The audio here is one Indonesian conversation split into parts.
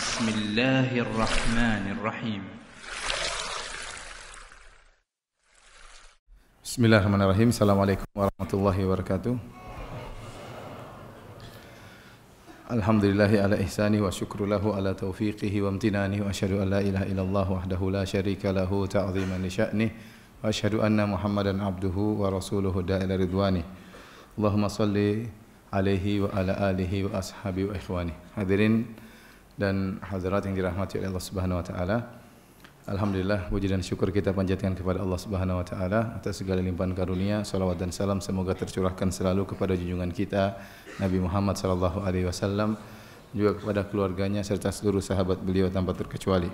بسم الله الرحمن الرحيم بسم الله الرحمن الرحيم السلام عليكم ورحمة الله وبركاته الحمد لله على إحسانه وشكر له على توفيقه وامتنانه وأشهد أن لا إله إلا الله وحده لا شريك له تعظيما لشأنه وأشهد أن محمدا عبده ورسوله دا إلى رضوانه اللهم صل عليه وعلى آله وأصحابه وإخوانه حاضرين dan hadirat yang dirahmati oleh Allah Subhanahu wa taala. Alhamdulillah puji dan syukur kita panjatkan kepada Allah Subhanahu wa taala atas segala limpahan karunia, salawat dan salam semoga tercurahkan selalu kepada junjungan kita Nabi Muhammad sallallahu alaihi wasallam juga kepada keluarganya serta seluruh sahabat beliau tanpa terkecuali.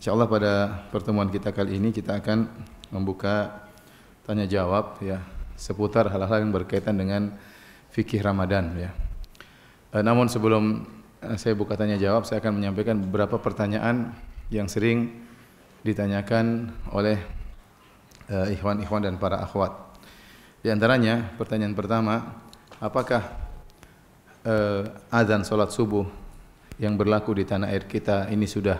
Insyaallah pada pertemuan kita kali ini kita akan membuka tanya jawab ya seputar hal-hal yang berkaitan dengan fikih Ramadan ya. E, namun sebelum Eh, saya buka tanya jawab, saya akan menyampaikan beberapa pertanyaan yang sering ditanyakan oleh eh, ikhwan-ikhwan dan para akhwat. Di antaranya pertanyaan pertama, apakah uh, azan sholat subuh yang berlaku di tanah air kita ini sudah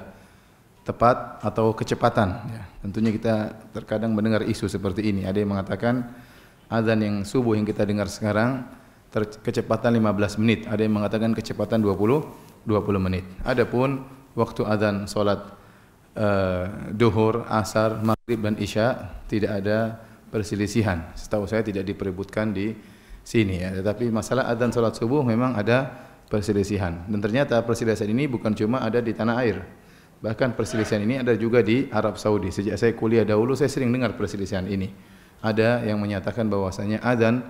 tepat atau kecepatan? Ya, tentunya kita terkadang mendengar isu seperti ini. Ada yang mengatakan azan yang subuh yang kita dengar sekarang kecepatan 15 menit, ada yang mengatakan kecepatan 20 20 menit. Adapun waktu azan salat uh, eh, duhur, asar, maghrib dan isya tidak ada perselisihan. Setahu saya tidak diperebutkan di sini ya. Tetapi masalah azan salat subuh memang ada perselisihan. Dan ternyata perselisihan ini bukan cuma ada di tanah air. Bahkan perselisihan ini ada juga di Arab Saudi. Sejak saya kuliah dahulu saya sering dengar perselisihan ini. Ada yang menyatakan bahwasanya azan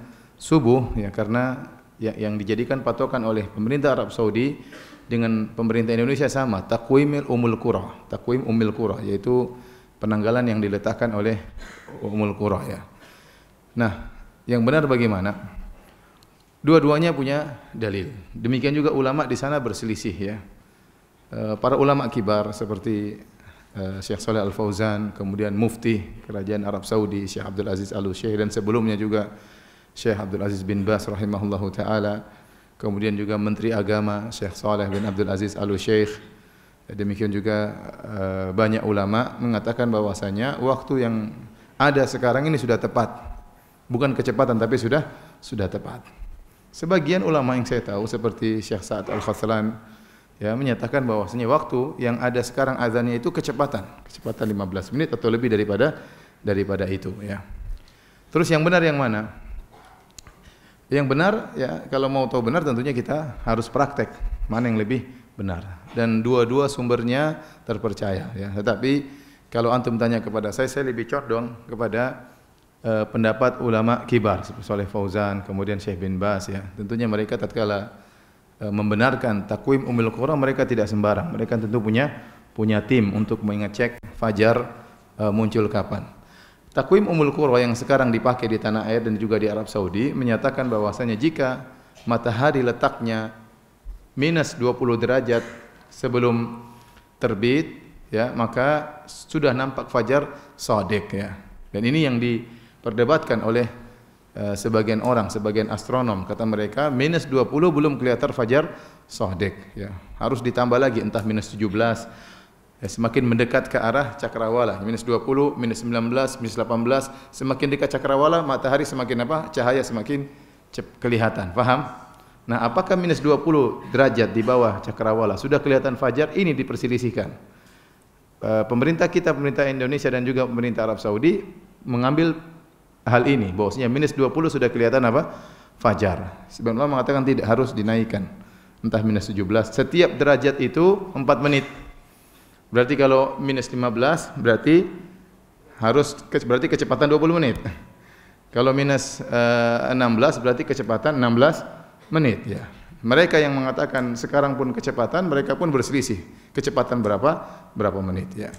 subuh ya karena yang, yang dijadikan patokan oleh pemerintah Arab Saudi dengan pemerintah Indonesia sama takwimil umul qura takwim umil qura yaitu penanggalan yang diletakkan oleh umul qura ya nah yang benar bagaimana dua-duanya punya dalil demikian juga ulama di sana berselisih ya eh, para ulama kibar seperti eh, Syekh Saleh Al Fauzan kemudian mufti kerajaan Arab Saudi Syekh Abdul Aziz Al Syekh dan sebelumnya juga Syekh Abdul Aziz bin Bas rahimahullahu taala, kemudian juga Menteri Agama Syekh Saleh bin Abdul Aziz Al Syekh. Demikian juga eh, banyak ulama mengatakan bahwasanya waktu yang ada sekarang ini sudah tepat. Bukan kecepatan tapi sudah sudah tepat. Sebagian ulama yang saya tahu seperti Syekh Sa'ad Al-Khaslan ya menyatakan bahwasanya waktu yang ada sekarang azannya itu kecepatan, kecepatan 15 menit atau lebih daripada daripada itu ya. Terus yang benar yang mana? Yang benar ya kalau mau tahu benar tentunya kita harus praktek mana yang lebih benar dan dua-dua sumbernya terpercaya ya. Tetapi kalau antum tanya kepada saya saya lebih condong kepada uh, pendapat ulama kibar seperti Soleh Fauzan, kemudian Syekh bin Bas ya. Tentunya mereka tatkala uh, membenarkan takwim umil Qura mereka tidak sembarang. Mereka tentu punya punya tim untuk mengecek fajar uh, muncul kapan. Takwim Umul Qura yang sekarang dipakai di tanah air dan juga di Arab Saudi menyatakan bahwasanya jika matahari letaknya minus 20 derajat sebelum terbit ya maka sudah nampak fajar sodek ya dan ini yang diperdebatkan oleh e, sebagian orang sebagian astronom kata mereka minus 20 belum kelihatan fajar sodek ya harus ditambah lagi entah minus 17 Ya, semakin mendekat ke arah cakrawala, minus 20, minus 19, minus 18, semakin dekat cakrawala, matahari semakin apa? Cahaya semakin kelihatan. Faham? Nah, apakah minus 20 derajat di bawah cakrawala sudah kelihatan fajar? Ini diperselisihkan. Eh, pemerintah kita, pemerintah Indonesia dan juga pemerintah Arab Saudi mengambil hal ini bahwasanya minus 20 sudah kelihatan apa? Fajar. Sebenarnya mengatakan tidak harus dinaikkan. Entah minus 17. Setiap derajat itu 4 menit. Berarti kalau minus 15 berarti harus berarti kecepatan 20 menit. Kalau minus uh, eh, 16 berarti kecepatan 16 menit ya. Mereka yang mengatakan sekarang pun kecepatan, mereka pun berselisih. Kecepatan berapa? Berapa menit ya.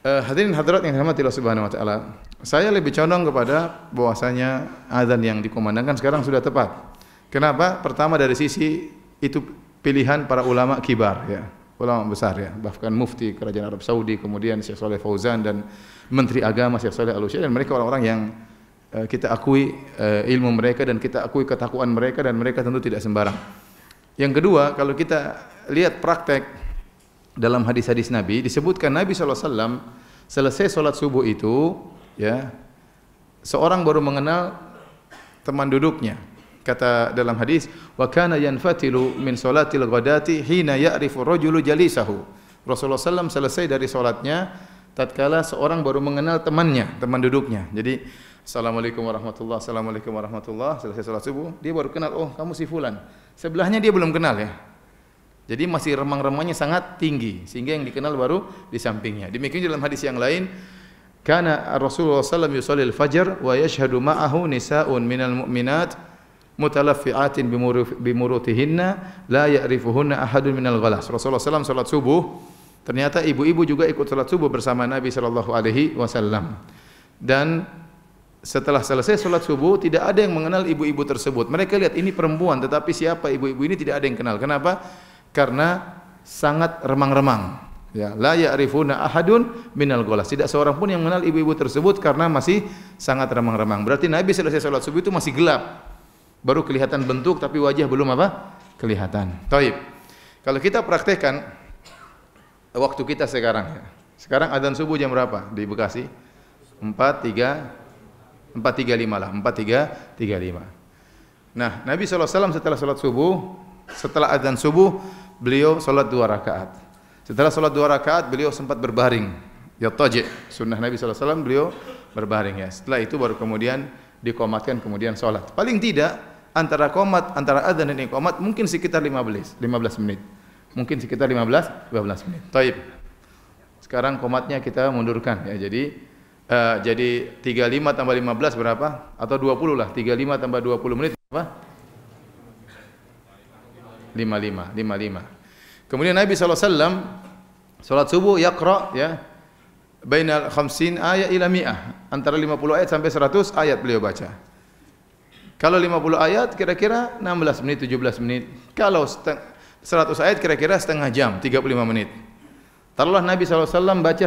Uh, hadirin hadirat yang dirahmati Allah Subhanahu wa taala. Saya lebih condong kepada bahwasanya azan yang dikumandangkan sekarang sudah tepat. Kenapa? Pertama dari sisi itu pilihan para ulama kibar ya ulama besar ya, bahkan mufti kerajaan Arab Saudi, kemudian Syekh Saleh Fauzan dan menteri agama Syekh Saleh al dan mereka orang-orang yang eh, kita akui eh, ilmu mereka dan kita akui ketakuan mereka dan mereka tentu tidak sembarang. Yang kedua, kalau kita lihat praktek dalam hadis-hadis Nabi disebutkan Nabi SAW selesai sholat subuh itu ya seorang baru mengenal teman duduknya Kata dalam hadis, "Wa kana yanfatilu min salatil ghadati hina ya'rifu rajulu jalisahu." Rasulullah SAW selesai dari salatnya tatkala seorang baru mengenal temannya, teman duduknya. Jadi, Assalamualaikum warahmatullahi Assalamualaikum warahmatullahi Selesai salat subuh, dia baru kenal, oh kamu si fulan. Sebelahnya dia belum kenal ya. Jadi masih remang-remangnya sangat tinggi sehingga yang dikenal baru di sampingnya. Demikian dalam hadis yang lain, kana Rasulullah sallallahu alaihi wasallam yusalli al-fajr wa yashhadu ma'ahu nisa'un minal mu'minat mutalaffiatin bimurutihinna la ya'rifuhunna ahadun minal ghalas. Rasulullah SAW salat subuh, ternyata ibu-ibu juga ikut salat subuh bersama Nabi sallallahu alaihi wasallam. Dan setelah selesai sholat subuh tidak ada yang mengenal ibu-ibu tersebut. Mereka lihat ini perempuan tetapi siapa ibu-ibu ini tidak ada yang kenal. Kenapa? Karena sangat remang-remang. Ya, la ya'rifuna ahadun minal ghalas. Tidak seorang pun yang mengenal ibu-ibu tersebut karena masih sangat remang-remang. Berarti Nabi selesai sholat subuh itu masih gelap. Baru kelihatan bentuk tapi wajah belum apa? Kelihatan. Taib. Kalau kita praktekkan waktu kita sekarang ya. Sekarang adzan subuh jam berapa di Bekasi? tiga lima lah, empat tiga tiga lima. Nah, Nabi SAW setelah sholat subuh, setelah adzan subuh, beliau sholat dua rakaat. Setelah sholat dua rakaat, beliau sempat berbaring. Ya tajik, sunnah Nabi SAW, beliau berbaring ya. Setelah itu baru kemudian dikomatkan kemudian sholat. Paling tidak antara komat antara adzan dan iqamat mungkin sekitar 15 15 menit. Mungkin sekitar 15 15 menit. Taib. Sekarang komatnya kita mundurkan ya. Jadi uh, jadi 35 tambah 15 berapa? Atau 20 lah. 35 tambah 20 menit berapa? 55 55. Kemudian Nabi saw alaihi salat subuh yaqra ya bainal khamsin ayat ila mi'ah antara 50 ayat sampai 100 ayat beliau baca. Kalau 50 ayat kira-kira 16 menit, 17 menit. Kalau 100 ayat kira-kira setengah jam, 35 menit. Taruhlah Nabi SAW baca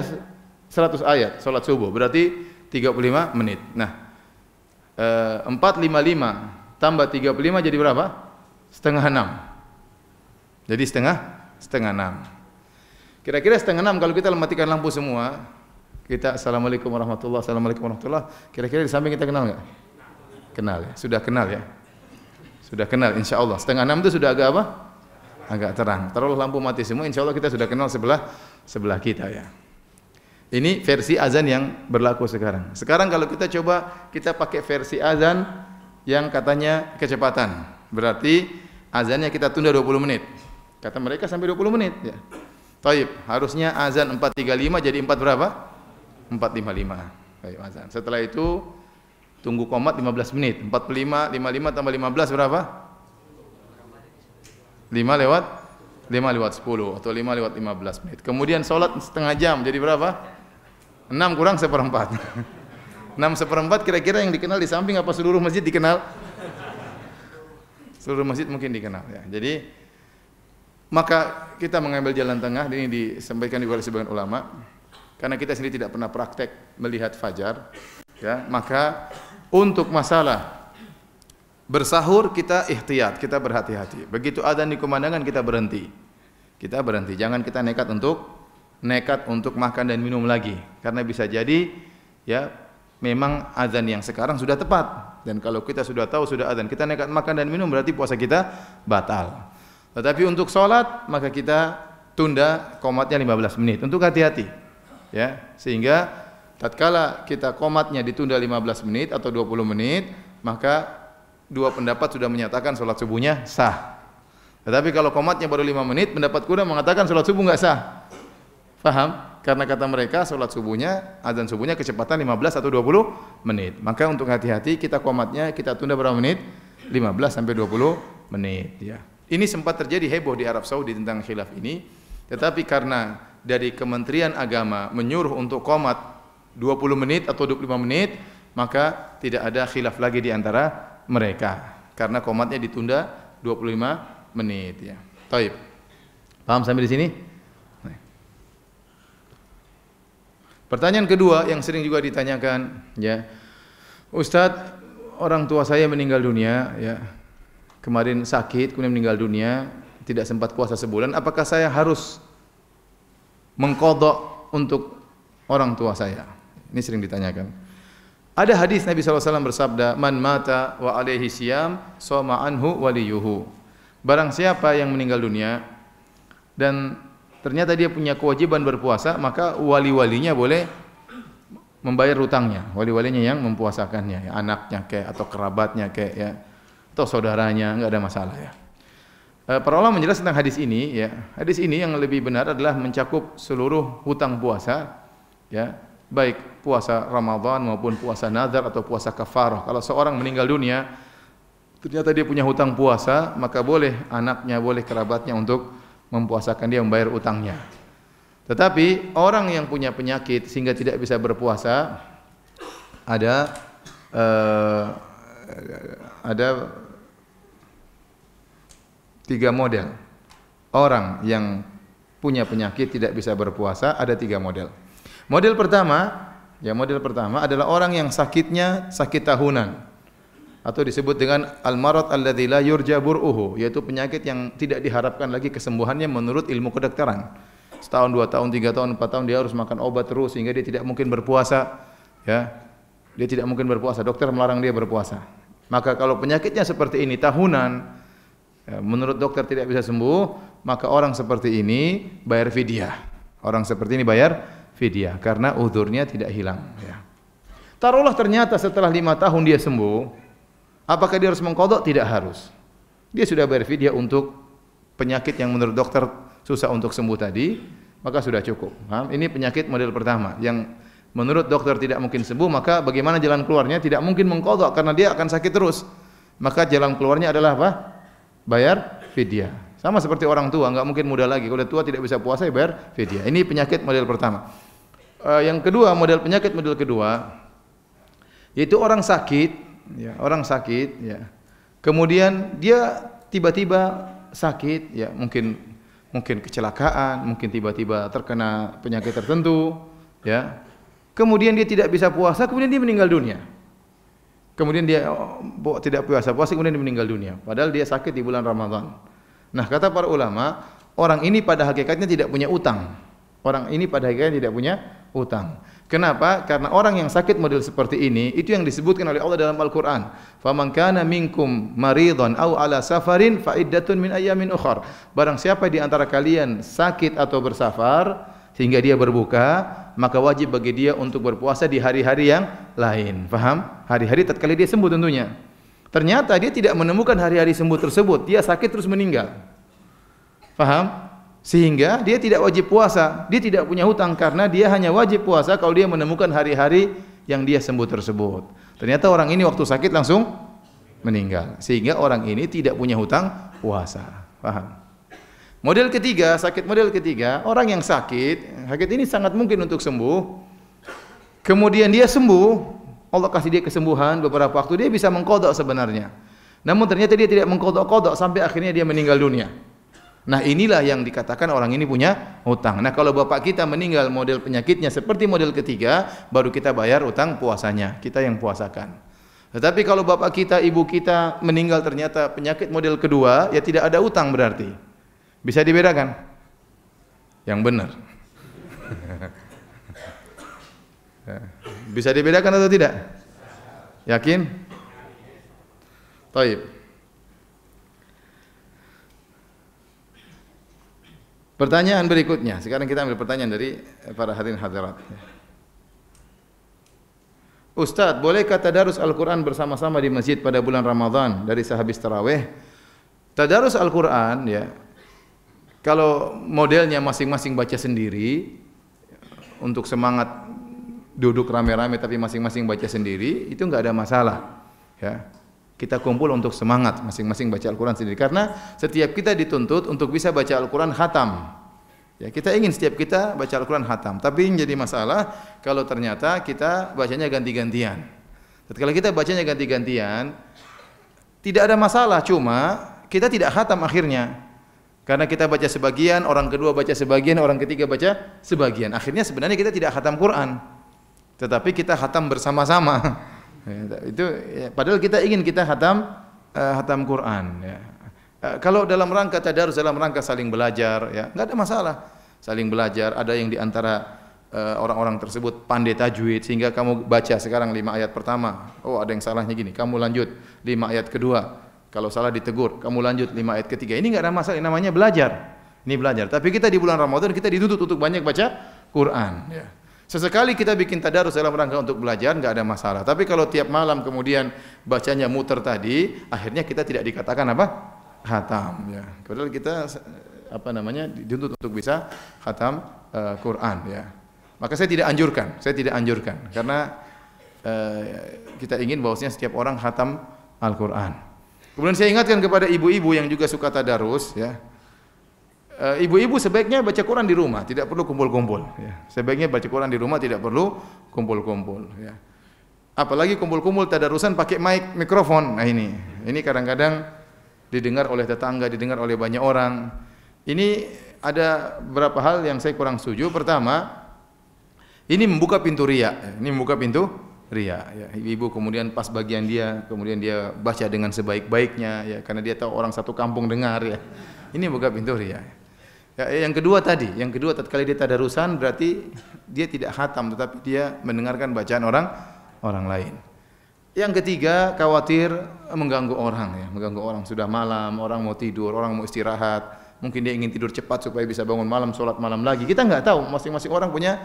100 ayat salat subuh, berarti 35 menit. Nah, 455 eh, tambah 35 jadi berapa? Setengah 6. Jadi setengah setengah 6. Kira-kira setengah 6 kalau kita matikan lampu semua, kita assalamualaikum warahmatullahi assalamualaikum warahmatullahi kira-kira di samping kita kenal nggak? Kenal ya? Sudah kenal ya? Sudah kenal insya Allah. Setengah enam itu sudah agak apa? Agak terang. Taruh lampu mati semua insya Allah kita sudah kenal sebelah sebelah kita ya. Ini versi azan yang berlaku sekarang. Sekarang kalau kita coba kita pakai versi azan yang katanya kecepatan. Berarti azannya kita tunda 20 menit. Kata mereka sampai 20 menit ya. Taib, harusnya azan 435 jadi 4 berapa? 455. Baik, azan. Setelah itu Tunggu komat 15 menit. 45, 55 tambah 15 berapa? 5 lewat 5 lewat 10 atau 5 lewat 15 menit. Kemudian sholat setengah jam jadi berapa? 6 kurang seperempat. 6 seperempat kira-kira yang dikenal di samping apa seluruh masjid dikenal? Seluruh masjid mungkin dikenal ya. Jadi maka kita mengambil jalan tengah ini disampaikan di oleh sebagian ulama karena kita sendiri tidak pernah praktek melihat fajar ya maka untuk masalah bersahur kita ikhtiyat, kita berhati-hati. Begitu ada di kita berhenti. Kita berhenti, jangan kita nekat untuk nekat untuk makan dan minum lagi karena bisa jadi ya memang azan yang sekarang sudah tepat dan kalau kita sudah tahu sudah azan kita nekat makan dan minum berarti puasa kita batal. Tetapi untuk sholat maka kita tunda komatnya 15 menit untuk hati-hati ya sehingga tatkala kita komatnya ditunda 15 menit atau 20 menit, maka dua pendapat sudah menyatakan sholat subuhnya sah. Tetapi kalau komatnya baru 5 menit, pendapat kuda mengatakan sholat subuh nggak sah. Faham? Karena kata mereka sholat subuhnya, azan subuhnya kecepatan 15 atau 20 menit. Maka untuk hati-hati kita komatnya kita tunda berapa menit? 15 sampai 20 menit ya. Ini sempat terjadi heboh di Arab Saudi tentang khilaf ini, tetapi karena dari Kementerian Agama menyuruh untuk komat 20 menit atau 25 menit maka tidak ada khilaf lagi di antara mereka karena komatnya ditunda 25 menit ya. Taib. Paham sampai di sini? Pertanyaan kedua yang sering juga ditanyakan ya. Ustadz, orang tua saya meninggal dunia ya. Kemarin sakit, kemudian meninggal dunia, tidak sempat puasa sebulan, apakah saya harus mengkodok untuk orang tua saya? Ini sering ditanyakan. Ada hadis Nabi SAW bersabda, Man mata wa alaihi siyam, soma anhu waliyuhu. Barang siapa yang meninggal dunia, dan ternyata dia punya kewajiban berpuasa, maka wali-walinya boleh membayar hutangnya. Wali-walinya yang mempuasakannya, ya, anaknya kayak, atau kerabatnya kayak, ya, atau saudaranya, nggak ada masalah ya. Eh, para ulama menjelaskan tentang hadis ini ya. Hadis ini yang lebih benar adalah mencakup seluruh hutang puasa ya baik puasa Ramadan maupun puasa nazar atau puasa kafarah. Kalau seorang meninggal dunia, ternyata dia punya hutang puasa, maka boleh anaknya, boleh kerabatnya untuk mempuasakan dia membayar utangnya. Tetapi orang yang punya penyakit sehingga tidak bisa berpuasa ada uh, ada tiga model. Orang yang punya penyakit tidak bisa berpuasa ada tiga model. Model pertama, ya model pertama adalah orang yang sakitnya sakit tahunan atau disebut dengan al-marad alladzi la yurja bur'uhu, yaitu penyakit yang tidak diharapkan lagi kesembuhannya menurut ilmu kedokteran. Setahun, dua tahun, tiga tahun, empat tahun dia harus makan obat terus sehingga dia tidak mungkin berpuasa, ya. Dia tidak mungkin berpuasa, dokter melarang dia berpuasa. Maka kalau penyakitnya seperti ini tahunan, ya, menurut dokter tidak bisa sembuh, maka orang seperti ini bayar fidyah. Orang seperti ini bayar fidyah karena udurnya tidak hilang. Ya. Taruhlah ternyata setelah lima tahun dia sembuh, apakah dia harus mengkodok? Tidak harus. Dia sudah bayar fidyah untuk penyakit yang menurut dokter susah untuk sembuh tadi, maka sudah cukup. Ini penyakit model pertama yang menurut dokter tidak mungkin sembuh, maka bagaimana jalan keluarnya? Tidak mungkin mengkodok karena dia akan sakit terus. Maka jalan keluarnya adalah apa? Bayar fidyah. Sama seperti orang tua, nggak mungkin muda lagi. Kalau tua tidak bisa puasa ya bayar fidya. Ini penyakit model pertama. Uh, yang kedua, model penyakit model kedua yaitu orang sakit, ya, orang sakit, ya. Kemudian dia tiba-tiba sakit, ya mungkin mungkin kecelakaan, mungkin tiba-tiba terkena penyakit tertentu, ya. Kemudian dia tidak bisa puasa, kemudian dia meninggal dunia. Kemudian dia oh, tidak puasa, puasa kemudian dia meninggal dunia. Padahal dia sakit di bulan Ramadan. Nah, kata para ulama, orang ini pada hakikatnya tidak punya utang. Orang ini pada hakikatnya tidak punya utang. Kenapa? Karena orang yang sakit model seperti ini itu yang disebutkan oleh Allah dalam Al-Qur'an. Faman kana minkum maridan aw ala safarin fa iddatun min ayyamin ukhar. Barang siapa di antara kalian sakit atau bersafar sehingga dia berbuka, maka wajib bagi dia untuk berpuasa di hari-hari yang lain. Faham? Hari-hari tatkala dia sembuh tentunya. Ternyata dia tidak menemukan hari-hari sembuh tersebut. Dia sakit terus meninggal. Faham? Sehingga dia tidak wajib puasa. Dia tidak punya hutang karena dia hanya wajib puasa kalau dia menemukan hari-hari yang dia sembuh tersebut. Ternyata orang ini waktu sakit langsung meninggal. Sehingga orang ini tidak punya hutang puasa. faham? Model ketiga, sakit model ketiga, orang yang sakit, sakit ini sangat mungkin untuk sembuh. Kemudian dia sembuh, Allah kasih dia kesembuhan beberapa waktu, dia bisa mengkodok sebenarnya. Namun ternyata dia tidak mengkodok-kodok sampai akhirnya dia meninggal dunia. Nah inilah yang dikatakan orang ini punya hutang. Nah kalau bapak kita meninggal model penyakitnya seperti model ketiga, baru kita bayar utang puasanya, kita yang puasakan. Tetapi kalau bapak kita, ibu kita meninggal ternyata penyakit model kedua, ya tidak ada utang berarti. Bisa dibedakan? Yang benar. Ya. Bisa dibedakan atau tidak? Yakin? Taib. Pertanyaan berikutnya. Sekarang kita ambil pertanyaan dari para hadirin hadirat. Ustadz, bolehkah tadarus Al-Quran bersama-sama di masjid pada bulan Ramadhan dari sehabis terawih? Tadarus Al-Quran ya, kalau modelnya masing-masing baca sendiri untuk semangat duduk rame-rame tapi masing-masing baca sendiri itu nggak ada masalah ya kita kumpul untuk semangat masing-masing baca Al-Quran sendiri karena setiap kita dituntut untuk bisa baca Al-Quran khatam ya kita ingin setiap kita baca Al-Quran khatam tapi yang jadi masalah kalau ternyata kita bacanya ganti-gantian kalau kita bacanya ganti-gantian tidak ada masalah cuma kita tidak khatam akhirnya karena kita baca sebagian, orang kedua baca sebagian, orang ketiga baca sebagian. Akhirnya sebenarnya kita tidak khatam Quran tetapi kita hatam bersama-sama. Ya, itu ya, padahal kita ingin kita hatam uh, eh, hatam Quran ya. Eh, kalau dalam rangka tadarus dalam rangka saling belajar ya, nggak ada masalah. Saling belajar, ada yang di antara eh, orang-orang tersebut pandai tajwid sehingga kamu baca sekarang lima ayat pertama oh ada yang salahnya gini kamu lanjut lima ayat kedua kalau salah ditegur kamu lanjut lima ayat ketiga ini nggak ada masalah namanya belajar ini belajar tapi kita di bulan Ramadan kita dituntut untuk banyak baca Quran ya. Sesekali kita bikin tadarus dalam rangka untuk belajar, nggak ada masalah. Tapi kalau tiap malam kemudian bacanya muter tadi, akhirnya kita tidak dikatakan apa? Hatam. Ya. Padahal kita eh, apa namanya dituntut untuk bisa hatam uh, eh, Quran. Ya. Maka saya tidak anjurkan, saya tidak anjurkan karena uh, kita ingin bahwasanya setiap orang hatam Al-Quran. Kemudian saya ingatkan kepada ibu-ibu yang juga suka tadarus, ya, Eh, ibu-ibu sebaiknya baca Quran di rumah, tidak perlu kumpul-kumpul. Ya. Sebaiknya baca Quran di rumah, tidak perlu kumpul-kumpul. Ya. Apalagi kumpul-kumpul tadarusan pakai mic mikrofon. Nah ini, ini kadang-kadang didengar oleh tetangga, didengar oleh banyak orang. Ini ada beberapa hal yang saya kurang setuju. Pertama, ini membuka pintu ria. Ya. Ini membuka pintu ria. Ya, ibu kemudian pas bagian dia, kemudian dia baca dengan sebaik-baiknya, ya karena dia tahu orang satu kampung dengar ya. Ini membuka pintu ria. Ya, eh, yang kedua tadi, yang kedua tatkala dia tadarusan berarti dia tidak hatam, tetapi dia mendengarkan bacaan orang orang lain. Yang ketiga, khawatir mengganggu orang ya, mengganggu orang sudah malam, orang mau tidur, orang mau istirahat, mungkin dia ingin tidur cepat supaya bisa bangun malam, sholat malam lagi. Kita nggak tahu, masing-masing orang punya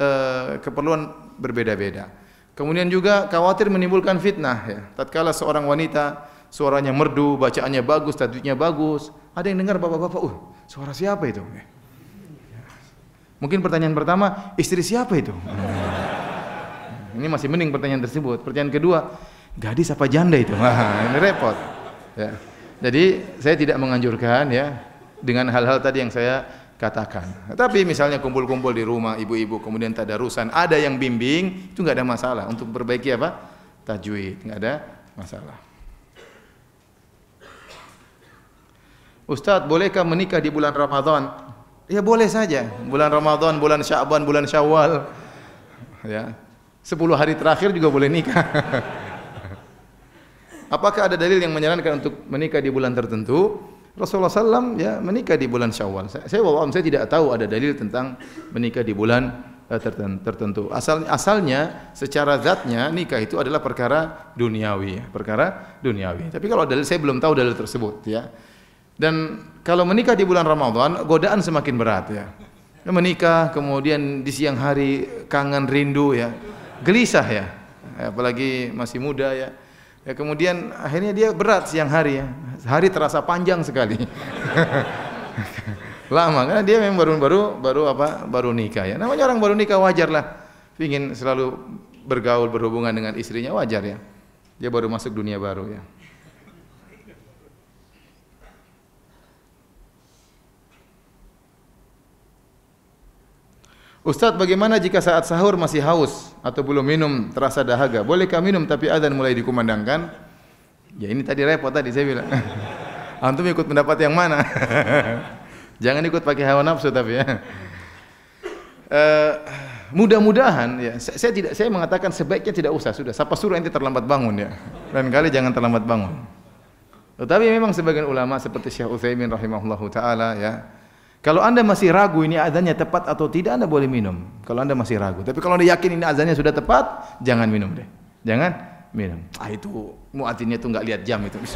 uh, keperluan berbeda-beda. Kemudian juga khawatir menimbulkan fitnah ya. Tatkala seorang wanita suaranya merdu, bacaannya bagus, tajwidnya bagus, ada yang dengar bapak-bapak, uh Suara siapa itu? Mungkin pertanyaan pertama, istri siapa itu? Ini masih mending pertanyaan tersebut. Pertanyaan kedua, gadis apa janda itu? ini repot. Ya. Jadi saya tidak menganjurkan ya dengan hal-hal tadi yang saya katakan. Tapi misalnya kumpul-kumpul di rumah ibu-ibu kemudian tak ada urusan, ada yang bimbing, itu nggak ada masalah untuk perbaiki apa? Tajwid, nggak ada masalah. Ustadz, bolehkah menikah di bulan Ramadan? Ya boleh saja. Bulan Ramadan, bulan Sya'ban, bulan Syawal. Ya. sepuluh hari terakhir juga boleh nikah. Apakah ada dalil yang menyarankan untuk menikah di bulan tertentu? Rasulullah SAW ya menikah di bulan Syawal. Saya, saya saya tidak tahu ada dalil tentang menikah di bulan eh, tertentu. Asal, asalnya secara zatnya nikah itu adalah perkara duniawi, ya, perkara duniawi. Tapi kalau dalil saya belum tahu dalil tersebut ya. Dan kalau menikah di bulan Ramadan, godaan semakin berat ya. ya menikah, kemudian di siang hari kangen rindu ya, gelisah ya. ya, apalagi masih muda ya. Ya kemudian akhirnya dia berat siang hari ya, hari terasa panjang sekali. Lama kan dia memang baru-baru baru apa baru nikah ya. Namanya orang baru nikah wajar lah, ingin selalu bergaul berhubungan dengan istrinya wajar ya. Dia baru masuk dunia baru ya. Ustadz bagaimana jika saat sahur masih haus atau belum minum terasa dahaga? Bolehkah minum tapi adzan mulai dikumandangkan? Ya ini tadi repot tadi saya bilang. Antum ikut pendapat yang mana? Jangan ikut pakai hawa nafsu tapi ya. Uh, mudah-mudahan ya saya, tidak saya mengatakan sebaiknya tidak usah sudah siapa suruh nanti terlambat bangun ya lain kali jangan terlambat bangun tetapi memang sebagian ulama seperti Syekh Utsaimin rahimahullahu taala ya kalau Anda masih ragu ini azannya tepat atau tidak, Anda boleh minum. Kalau Anda masih ragu. Tapi kalau Anda yakin ini azannya sudah tepat, jangan minum deh. Jangan minum. Ah itu muatinnya itu nggak lihat jam itu.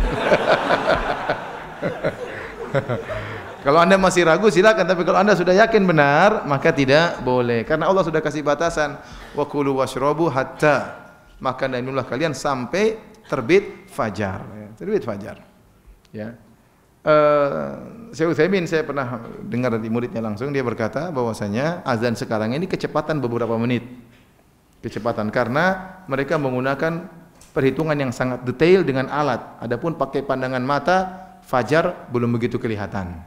kalau Anda masih ragu silakan, tapi kalau Anda sudah yakin benar, maka tidak boleh. Karena Allah sudah kasih batasan, wa kulu hatta makan dan minumlah kalian sampai terbit fajar. Ya, terbit fajar. Ya. Eh, Syekh Utsaimin saya pernah dengar dari muridnya langsung dia berkata bahwasanya azan sekarang ini kecepatan beberapa menit. Kecepatan karena mereka menggunakan perhitungan yang sangat detail dengan alat. Adapun pakai pandangan mata fajar belum begitu kelihatan.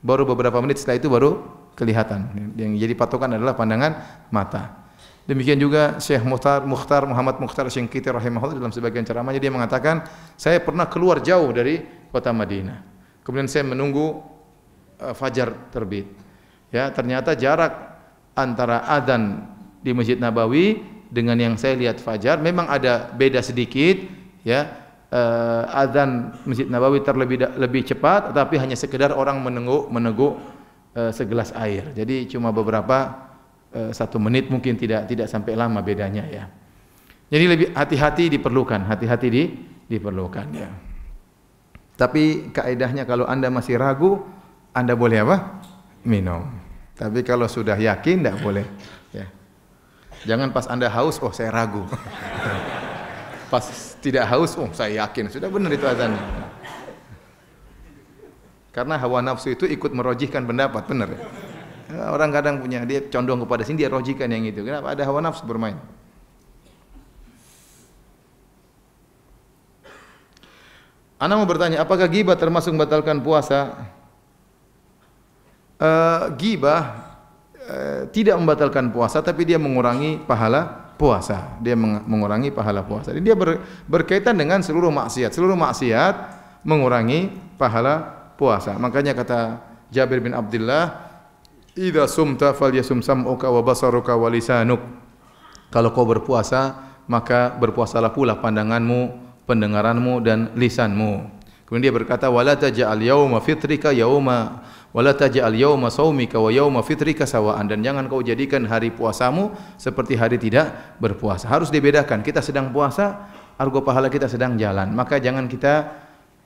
Baru beberapa menit setelah itu baru kelihatan. Yang jadi patokan adalah pandangan mata. Demikian juga Syekh Muhtar, Muhtar Muhammad Muhtar Syengkiti rahimahullah dalam sebagian ceramahnya dia mengatakan, saya pernah keluar jauh dari kota Madinah. Kemudian saya menunggu eh, fajar terbit. Ya, ternyata jarak antara adzan di Masjid Nabawi dengan yang saya lihat fajar memang ada beda sedikit ya uh, adzan Masjid Nabawi terlebih lebih cepat tapi hanya sekedar orang meneguk meneguk uh, segelas air jadi cuma beberapa uh, satu menit mungkin tidak tidak sampai lama bedanya ya jadi lebih hati-hati diperlukan hati-hati di diperlukan ya tapi kaidahnya kalau Anda masih ragu, Anda boleh apa? Minum. Tapi kalau sudah yakin tidak boleh. Ya. Jangan pas Anda haus, oh saya ragu. pas tidak haus, oh saya yakin. Sudah benar itu azan. Karena hawa nafsu itu ikut merojihkan pendapat, benar ya? Orang kadang punya, dia condong kepada sini, dia rojikan yang itu. Kenapa? Ada hawa nafsu bermain. Anak mau bertanya, apakah gibah termasuk membatalkan puasa? Giba eh, gibah e, eh, tidak membatalkan puasa, tapi dia mengurangi pahala puasa. Dia mengurangi pahala puasa. Jadi dia ber, berkaitan dengan seluruh maksiat. Seluruh maksiat mengurangi pahala puasa. Makanya kata Jabir bin Abdullah, "Idza sumta falyasum sam'uka wa basaruka wa lisanuk." Kalau kau berpuasa, maka berpuasalah pula pandanganmu, pendengaranmu dan lisanmu. Kemudian dia berkata wala taj'al yauma fitrika yauma wala taj'al yauma saumika wa yauma fitrika sawaan dan jangan kau jadikan hari puasamu seperti hari tidak berpuasa. Harus dibedakan. Kita sedang puasa, argo pahala kita sedang jalan. Maka jangan kita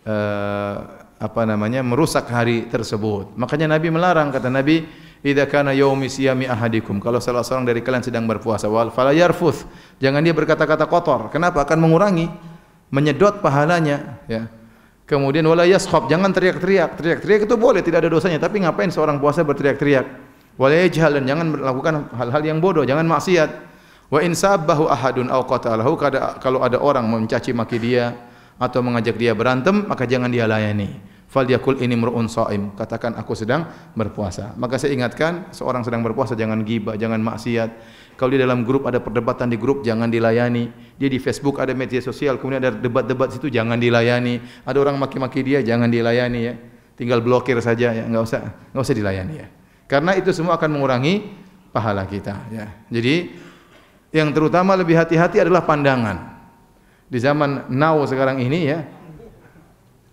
uh, apa namanya merusak hari tersebut. Makanya Nabi melarang kata Nabi Idza kana yaumi siyami ahadikum. Kalau salah seorang dari kalian sedang berpuasa, wal falayarfuth. Jangan dia berkata-kata kotor. Kenapa? Akan mengurangi menyedot pahalanya ya kemudian wala yaskhab jangan teriak-teriak teriak-teriak itu boleh tidak ada dosanya tapi ngapain seorang puasa berteriak-teriak wala yajhal dan jangan melakukan hal-hal yang bodoh jangan maksiat wa in sabbahu ahadun aw qatalahu kalau ada orang mencaci maki dia atau mengajak dia berantem maka jangan dia layani fal yakul ini mur'un sha'im katakan aku sedang berpuasa maka saya ingatkan seorang sedang berpuasa jangan ghibah jangan maksiat Kalau di dalam grup ada perdebatan di grup jangan dilayani. Dia di Facebook ada media sosial kemudian ada debat-debat situ jangan dilayani. Ada orang maki-maki dia jangan dilayani ya. Tinggal blokir saja ya, nggak usah nggak usah dilayani ya. Karena itu semua akan mengurangi pahala kita ya. Jadi yang terutama lebih hati-hati adalah pandangan. Di zaman now sekarang ini ya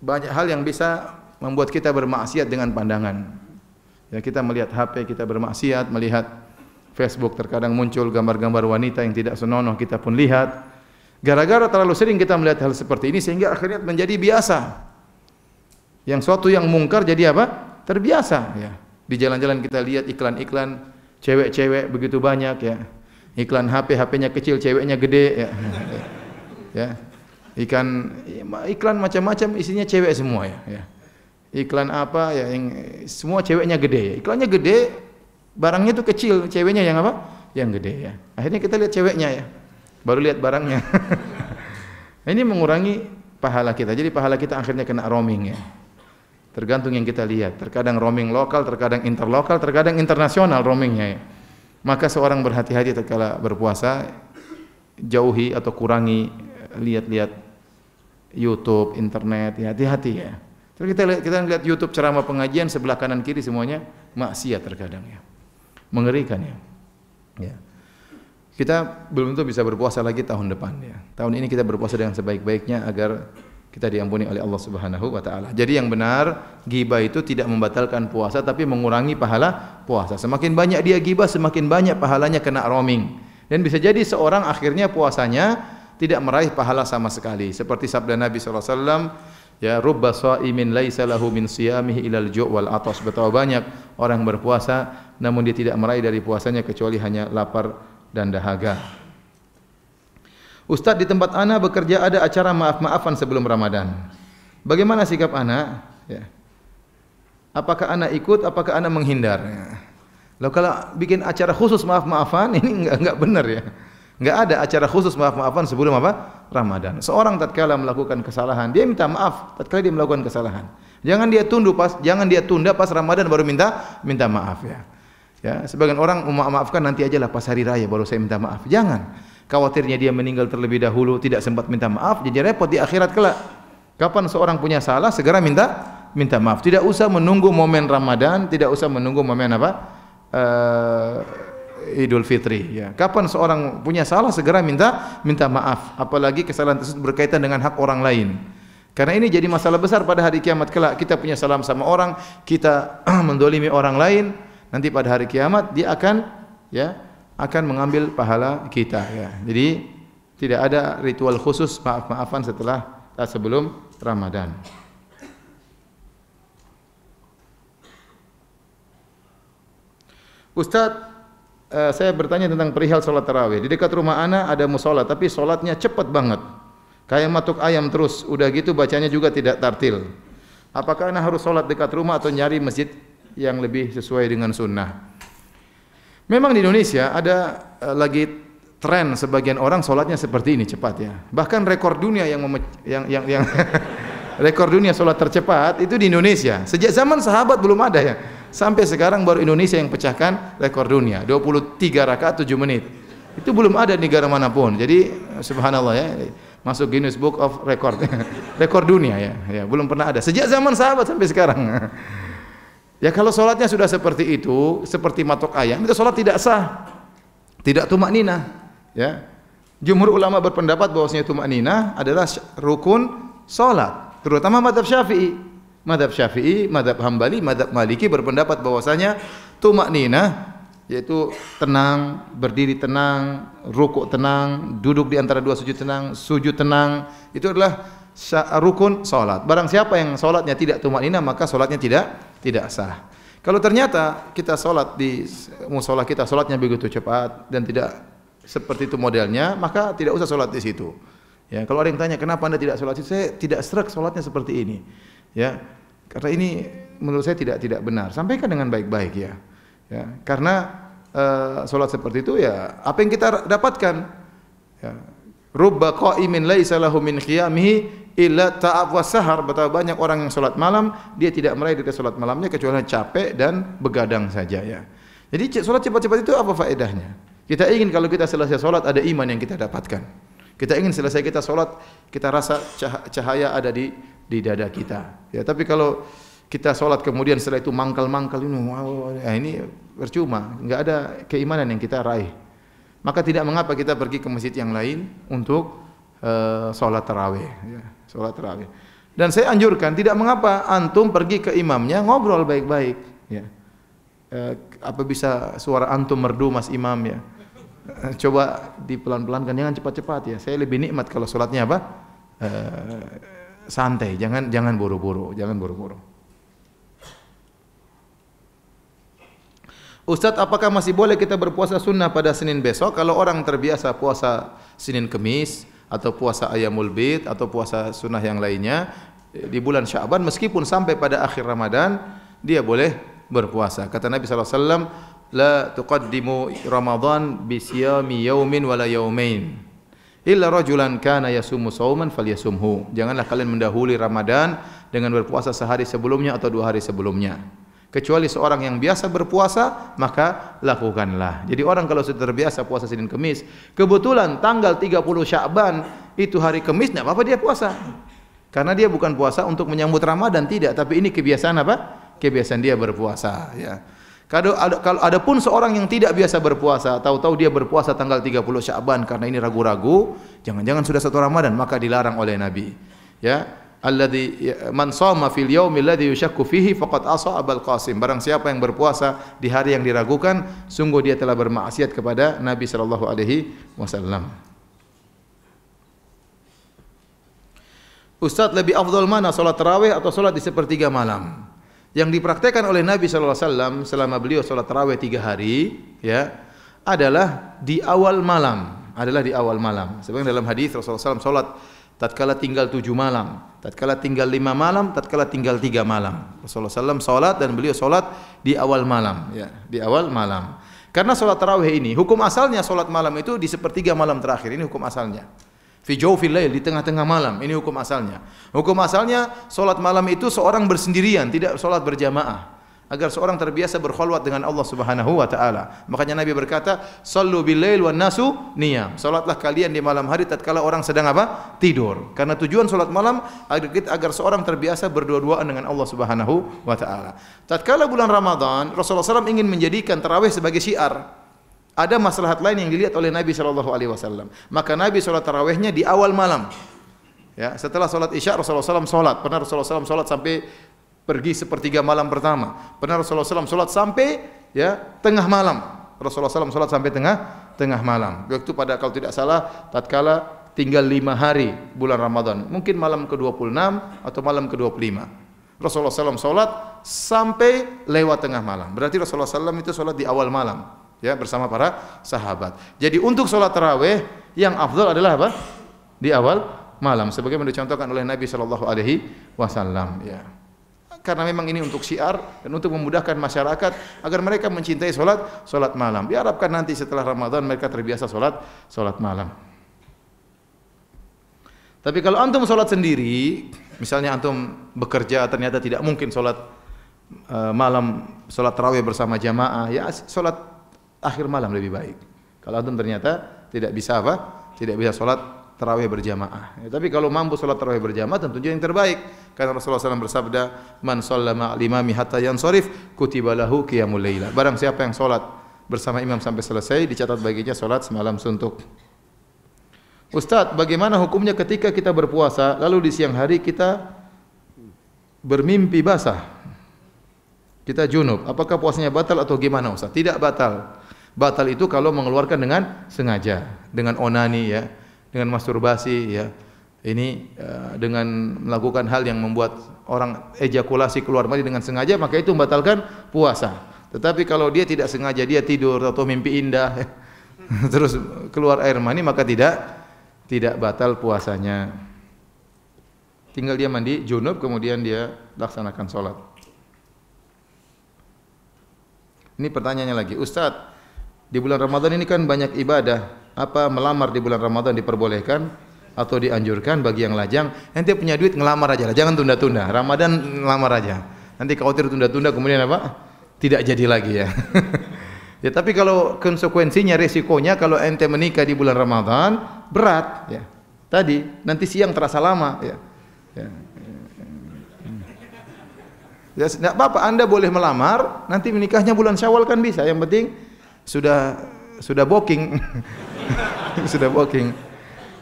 banyak hal yang bisa membuat kita bermaksiat dengan pandangan. Ya kita melihat HP, kita bermaksiat, melihat Facebook terkadang muncul gambar-gambar wanita yang tidak senonoh kita pun lihat. Gara-gara terlalu sering kita melihat hal seperti ini sehingga akhirnya menjadi biasa. Yang suatu yang mungkar jadi apa? Terbiasa ya. Di jalan-jalan kita lihat iklan-iklan cewek-cewek begitu banyak ya. Iklan HP, HP-nya kecil, ceweknya gede ya. ya. Ikan iklan macam-macam isinya cewek semua ya, ya. Iklan apa ya yang semua ceweknya gede ya. Iklannya gede, barangnya tuh kecil ceweknya yang apa yang gede ya akhirnya kita lihat ceweknya ya baru lihat barangnya ini mengurangi pahala kita jadi pahala kita akhirnya kena roaming ya tergantung yang kita lihat terkadang roaming lokal terkadang interlokal terkadang internasional roamingnya ya maka seorang berhati-hati terkala berpuasa jauhi atau kurangi eh, lihat-lihat YouTube internet ya hati-hati ya terus kita lihat, kita lihat YouTube ceramah pengajian sebelah kanan kiri semuanya maksiat terkadang ya mengerikan ya. ya. Kita belum tentu bisa berpuasa lagi tahun depan ya. Tahun ini kita berpuasa dengan sebaik-baiknya agar kita diampuni oleh Allah Subhanahu wa taala. Jadi yang benar, gibah itu tidak membatalkan puasa tapi mengurangi pahala puasa. Semakin banyak dia gibah, semakin banyak pahalanya kena roaming. Dan bisa jadi seorang akhirnya puasanya tidak meraih pahala sama sekali. Seperti sabda Nabi sallallahu alaihi wasallam, ya rubba saimin laisa lahu min siyamihi ilal ju' wal atas betapa banyak orang yang berpuasa namun dia tidak meraih dari puasanya kecuali hanya lapar dan dahaga Ustaz di tempat ana bekerja ada acara maaf-maafan sebelum Ramadan Bagaimana sikap ana ya Apakah ana ikut apakah ana menghindar ya. Loh kalau bikin acara khusus maaf-maafan ini enggak enggak benar ya enggak ada acara khusus maaf-maafan sebelum apa Ramadan. Seorang tatkala melakukan kesalahan, dia minta maaf tatkala dia melakukan kesalahan. Jangan dia tunda pas jangan dia tunda pas Ramadan baru minta minta maaf ya. Ya, sebagian orang mau maafkan nanti ajalah pas hari raya baru saya minta maaf. Jangan. Khawatirnya dia meninggal terlebih dahulu tidak sempat minta maaf jadi repot di akhirat kelak. Kapan seorang punya salah segera minta minta maaf. Tidak usah menunggu momen Ramadan, tidak usah menunggu momen apa? Eee, eh, Idul Fitri ya. Kapan seorang punya salah segera minta minta maaf apalagi kesalahan tersebut berkaitan dengan hak orang lain. Karena ini jadi masalah besar pada hari kiamat kelak kita punya salam sama orang, kita mendolimi orang lain, nanti pada hari kiamat dia akan ya akan mengambil pahala kita ya. Jadi tidak ada ritual khusus maaf-maafan setelah eh, sebelum Ramadan. Ustaz, uh, saya bertanya tentang perihal sholat tarawih. Di dekat rumah ana ada musola, tapi sholatnya cepat banget. Kayak matuk ayam terus, udah gitu bacanya juga tidak tartil. Apakah ana harus sholat dekat rumah atau nyari masjid yang lebih sesuai dengan sunnah? Memang di Indonesia ada uh, lagi tren sebagian orang sholatnya seperti ini cepat ya. Bahkan rekor dunia yang yang yang, yang rekor dunia sholat tercepat itu di Indonesia. Sejak zaman sahabat belum ada ya. Sampai sekarang baru Indonesia yang pecahkan rekor dunia, 23 rakaat 7 menit. Itu belum ada di negara manapun. Jadi subhanallah ya, masuk Guinness Book of Record. rekor dunia ya. ya, belum pernah ada. Sejak zaman sahabat sampai sekarang. ya kalau sholatnya sudah seperti itu, seperti matok ayam, itu sholat tidak sah. Tidak tumak nina. Ya. Jumhur ulama berpendapat bahwasanya tumak nina adalah rukun sholat. Terutama madhab syafi'i. Madhab Syafi'i, Madhab Hambali, Madhab Maliki berpendapat bahwasanya tumak nina yaitu tenang, berdiri tenang, rukuk tenang, duduk di antara dua sujud tenang, sujud tenang, itu adalah rukun salat. Barang siapa yang salatnya tidak tumak nina maka salatnya tidak tidak sah. Kalau ternyata kita salat di musola kita salatnya begitu cepat dan tidak seperti itu modelnya, maka tidak usah salat di situ. Ya, kalau ada yang tanya kenapa Anda tidak salat itu, saya tidak serak salatnya seperti ini ya karena ini menurut saya tidak tidak benar sampaikan dengan baik-baik ya ya karena uh, sholat seperti itu ya apa yang kita dapatkan ya rubba qaimin laisa lahu min qiyamihi illa ta'ab sahar betapa banyak orang yang sholat malam dia tidak meraih dari sholat malamnya kecuali capek dan begadang saja ya jadi sholat cepat-cepat itu apa faedahnya kita ingin kalau kita selesai sholat ada iman yang kita dapatkan kita ingin selesai kita sholat kita rasa cahaya ada di di dada kita. Ya, tapi kalau kita sholat kemudian setelah itu mangkal-mangkal ini, wow, ya ini percuma, nggak ada keimanan yang kita raih. Maka tidak mengapa kita pergi ke masjid yang lain untuk uh, sholat taraweh. Ya, sholat taraweh. Dan saya anjurkan, tidak mengapa antum pergi ke imamnya ngobrol baik-baik. Ya. Uh, apa bisa suara antum merdu mas imam ya? Eh, di pelan-pelan pelankan jangan cepat-cepat ya. Saya lebih nikmat kalau sholatnya apa? Uh, santai, jangan jangan buru-buru, jangan buru-buru. Ustadz, apakah masih boleh kita berpuasa sunnah pada Senin besok? Kalau orang terbiasa puasa Senin Kemis, atau puasa Ayamul Bid, atau puasa sunnah yang lainnya, eh, di bulan Syaban, meskipun sampai pada akhir Ramadan, dia boleh berpuasa. Kata Nabi SAW, La tuqaddimu Ramadan bisyami yaumin wala yaumin. Illa rajulan kana yasumu sauman falyasumhu. Janganlah kalian mendahului Ramadan dengan berpuasa sehari sebelumnya atau dua hari sebelumnya. Kecuali seorang yang biasa berpuasa, maka lakukanlah. Jadi orang kalau sudah terbiasa puasa Senin Kemis, kebetulan tanggal 30 Syakban itu hari Kemis, tidak apa-apa dia puasa. Karena dia bukan puasa untuk menyambut Ramadan, tidak. Tapi ini kebiasaan apa? Kebiasaan dia berpuasa. Ya. Kalau ada, kalau ada pun seorang yang tidak biasa berpuasa, tahu-tahu dia berpuasa tanggal 30 Sya'ban karena ini ragu-ragu, jangan-jangan sudah satu Ramadan maka dilarang oleh Nabi. Ya, alladzi ya, man shoma fil yaumi alladzi yushakku fihi faqad asa abal qasim. Barang siapa yang berpuasa di hari yang diragukan, sungguh dia telah bermaksiat kepada Nabi sallallahu alaihi wasallam. Ustaz lebih afdal mana salat tarawih atau salat di sepertiga malam? yang dipraktekkan oleh Nabi Alaihi Wasallam selama beliau sholat terawih tiga hari ya adalah di awal malam adalah di awal malam sebenarnya dalam hadis Rasulullah SAW sholat tatkala tinggal tujuh malam tatkala tinggal lima malam tatkala tinggal tiga malam Rasulullah SAW sholat dan beliau sholat di awal malam ya di awal malam karena sholat terawih ini hukum asalnya sholat malam itu di sepertiga malam terakhir ini hukum asalnya fi jawfil lail di tengah-tengah malam. Ini hukum asalnya. Hukum asalnya salat malam itu seorang bersendirian, tidak salat berjamaah. Agar seorang terbiasa berkhulwat dengan Allah Subhanahu wa taala. Makanya Nabi berkata, "Shallu bil lail wan nasu niyam." Salatlah kalian di malam hari tatkala orang sedang apa? Tidur. Karena tujuan salat malam agar agar seorang terbiasa berdua-duaan dengan Allah Subhanahu wa taala. Tatkala bulan Ramadan, Rasulullah SAW ingin menjadikan tarawih sebagai syiar ada masalah lain yang dilihat oleh Nabi sallallahu alaihi wasallam. Maka Nabi salat tarawehnya di awal malam. Ya, setelah salat Isya Rasulullah sallallahu salat. Pernah Rasulullah sallallahu salat sampai pergi sepertiga malam pertama. Pernah Rasulullah sallallahu salat sampai ya, tengah malam. Rasulullah sallallahu salat sampai tengah tengah malam. Waktu pada kalau tidak salah tatkala tinggal lima hari bulan Ramadan. Mungkin malam ke-26 atau malam ke-25. Rasulullah sallallahu salat sampai lewat tengah malam. Berarti Rasulullah sallallahu itu salat di awal malam. ya bersama para sahabat. Jadi untuk sholat taraweh yang afdol adalah apa? Di awal malam sebagaimana dicontohkan oleh Nabi Shallallahu Alaihi Wasallam. Ya. Karena memang ini untuk syiar dan untuk memudahkan masyarakat agar mereka mencintai sholat sholat malam. Diharapkan nanti setelah Ramadan mereka terbiasa sholat sholat malam. Tapi kalau antum sholat sendiri, misalnya antum bekerja ternyata tidak mungkin sholat eh, malam sholat tarawih bersama jamaah, ya sholat akhir malam lebih baik. Kalau antum ternyata tidak bisa apa? Tidak bisa salat tarawih berjamaah. Ya, tapi kalau mampu salat tarawih berjamaah tentu yang terbaik. Karena Rasulullah SAW bersabda, "Man sallama al-imami hatta yansarif, kutiba lahu qiyamul laila." Barang siapa yang salat bersama imam sampai selesai, dicatat baginya salat semalam suntuk. Ustaz, bagaimana hukumnya ketika kita berpuasa lalu di siang hari kita bermimpi basah? kita junub, apakah puasanya batal atau gimana Ustaz? Tidak batal. Batal itu kalau mengeluarkan dengan sengaja, dengan onani ya, dengan masturbasi ya. Ini eh, dengan melakukan hal yang membuat orang ejakulasi keluar mani dengan sengaja, maka itu membatalkan puasa. Tetapi kalau dia tidak sengaja dia tidur atau mimpi indah ya, terus keluar air mani maka tidak tidak batal puasanya. Tinggal dia mandi junub kemudian dia laksanakan sholat. Ini pertanyaannya lagi, Ustadz, di bulan Ramadan ini kan banyak ibadah. Apa melamar di bulan Ramadan diperbolehkan atau dianjurkan bagi yang lajang? Nanti punya duit ngelamar aja lah, jangan tunda-tunda. Ramadan ngelamar aja. Nanti khawatir tunda-tunda kemudian apa? Tidak jadi lagi ya. ya tapi kalau konsekuensinya resikonya kalau ente menikah di bulan Ramadhan berat ya. Tadi nanti siang terasa lama ya. ya. Ya, tidak apa-apa, Anda boleh melamar, nanti menikahnya bulan Syawal kan bisa. Yang penting sudah sudah booking. sudah booking.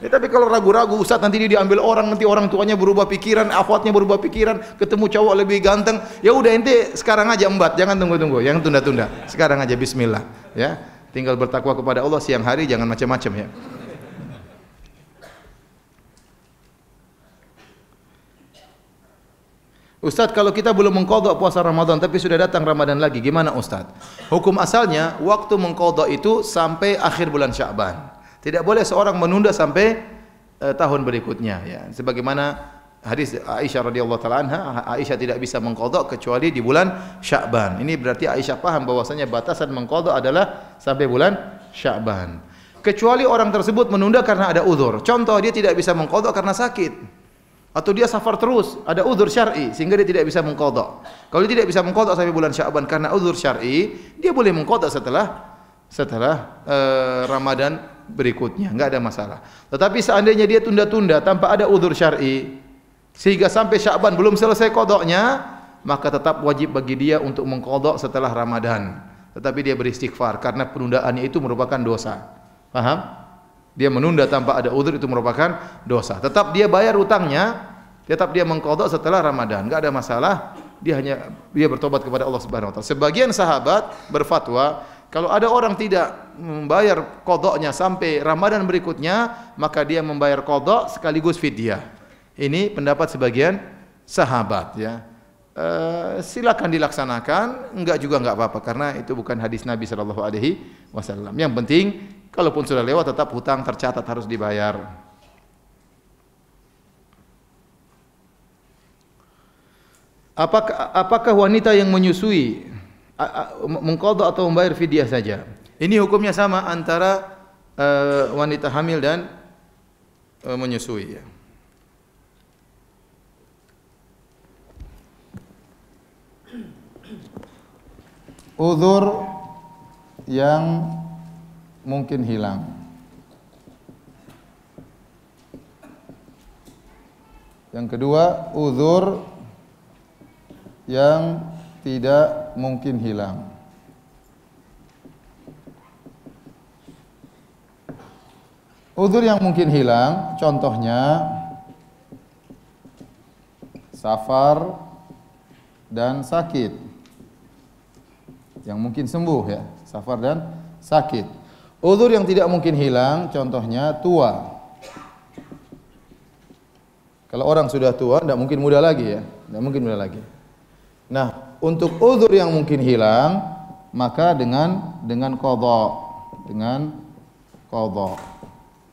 Ya, tapi kalau ragu-ragu, Ustaz nanti dia diambil orang, nanti orang tuanya berubah pikiran, akhwatnya berubah pikiran, ketemu cowok lebih ganteng, ya udah ente sekarang aja embat, jangan tunggu-tunggu, yang tunda-tunda. Sekarang aja bismillah, ya. Tinggal bertakwa kepada Allah siang hari, jangan macam-macam ya. Ustaz kalau kita belum mengkodok puasa Ramadan tapi sudah datang Ramadan lagi, gimana Ustaz? Hukum asalnya, waktu mengkodok itu sampai akhir bulan Syaban. Tidak boleh seorang menunda sampai e, tahun berikutnya. Ya. Sebagaimana hadis Aisyah radhiyallahu taala anha Aisyah tidak bisa mengkodok kecuali di bulan Syaban. Ini berarti Aisyah paham bahwasanya batasan mengkodok adalah sampai bulan Syaban. Kecuali orang tersebut menunda karena ada uzur. Contoh dia tidak bisa mengkodok karena sakit. atau dia safar terus ada uzur syar'i sehingga dia tidak bisa mengkodok kalau dia tidak bisa mengkodok sampai bulan Syaban karena uzur syar'i dia boleh mengkodok setelah setelah uh, Ramadan berikutnya nggak ada masalah tetapi seandainya dia tunda-tunda tanpa ada uzur syar'i sehingga sampai Syaban belum selesai kodoknya maka tetap wajib bagi dia untuk mengkodok setelah Ramadan tetapi dia beristighfar karena penundaannya itu merupakan dosa paham dia menunda tanpa ada uzur itu merupakan dosa. Tetap dia bayar utangnya tetap dia mengkodok setelah Ramadan, nggak ada masalah. Dia hanya dia bertobat kepada Allah Subhanahu Wa Taala. Sebagian sahabat berfatwa kalau ada orang tidak membayar kodoknya sampai Ramadan berikutnya, maka dia membayar kodok sekaligus fidyah. Ini pendapat sebagian sahabat ya. E, silakan dilaksanakan, enggak juga enggak apa-apa karena itu bukan hadis Nabi Shallallahu Alaihi Wasallam. Yang penting, kalaupun sudah lewat tetap hutang tercatat harus dibayar. Apakah, apakah wanita yang menyusui mengkodok atau membayar fidyah saja? Ini hukumnya sama antara uh, wanita hamil dan uh, menyusui. Ya. Uzur yang mungkin hilang. Yang kedua, uzur yang tidak mungkin hilang. Udur yang mungkin hilang, contohnya safar dan sakit. Yang mungkin sembuh ya, safar dan sakit. Udur yang tidak mungkin hilang, contohnya tua. Kalau orang sudah tua, tidak mungkin muda lagi ya, tidak mungkin muda lagi. Nah, untuk uzur yang mungkin hilang, maka dengan dengan qadha, dengan qadha.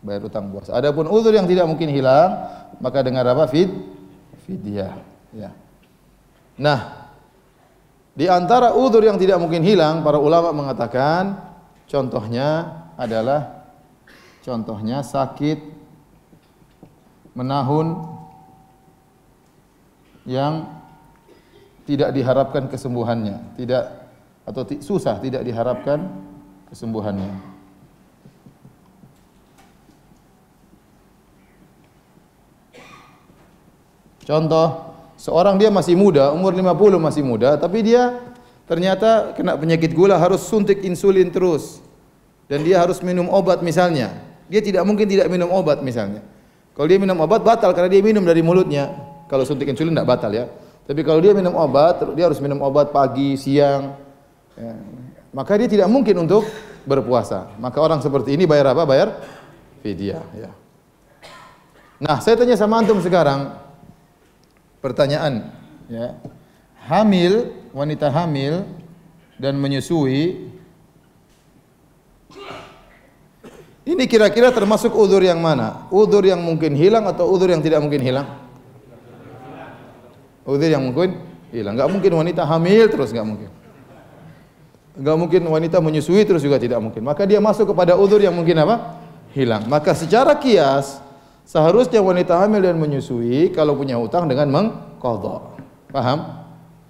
Bayar utang puasa. Adapun uzur yang tidak mungkin hilang, maka dengan apa? Fid fidyah. Ya. Nah, di antara uzur yang tidak mungkin hilang, para ulama mengatakan contohnya adalah contohnya sakit menahun yang tidak diharapkan kesembuhannya, tidak atau susah tidak diharapkan kesembuhannya. Contoh, seorang dia masih muda, umur 50 masih muda, tapi dia ternyata kena penyakit gula harus suntik insulin terus. Dan dia harus minum obat misalnya. Dia tidak mungkin tidak minum obat misalnya. Kalau dia minum obat batal karena dia minum dari mulutnya. Kalau suntik insulin tidak batal ya. Tapi kalau dia minum obat, dia harus minum obat pagi, siang. Ya. Maka dia tidak mungkin untuk berpuasa. Maka orang seperti ini bayar apa? Bayar fidyah. Ya. Nah, saya tanya sama antum sekarang pertanyaan. Ya. Hamil, wanita hamil dan menyusui ini kira-kira termasuk udur yang mana? Udur yang mungkin hilang atau udur yang tidak mungkin hilang? Udzir oh, yang mungkin hilang. Enggak mungkin wanita hamil terus enggak mungkin. Enggak mungkin wanita menyusui terus juga tidak mungkin. Maka dia masuk kepada udzur yang mungkin apa? Hilang. Maka secara kias seharusnya wanita hamil dan menyusui kalau punya utang dengan mengqadha. Paham?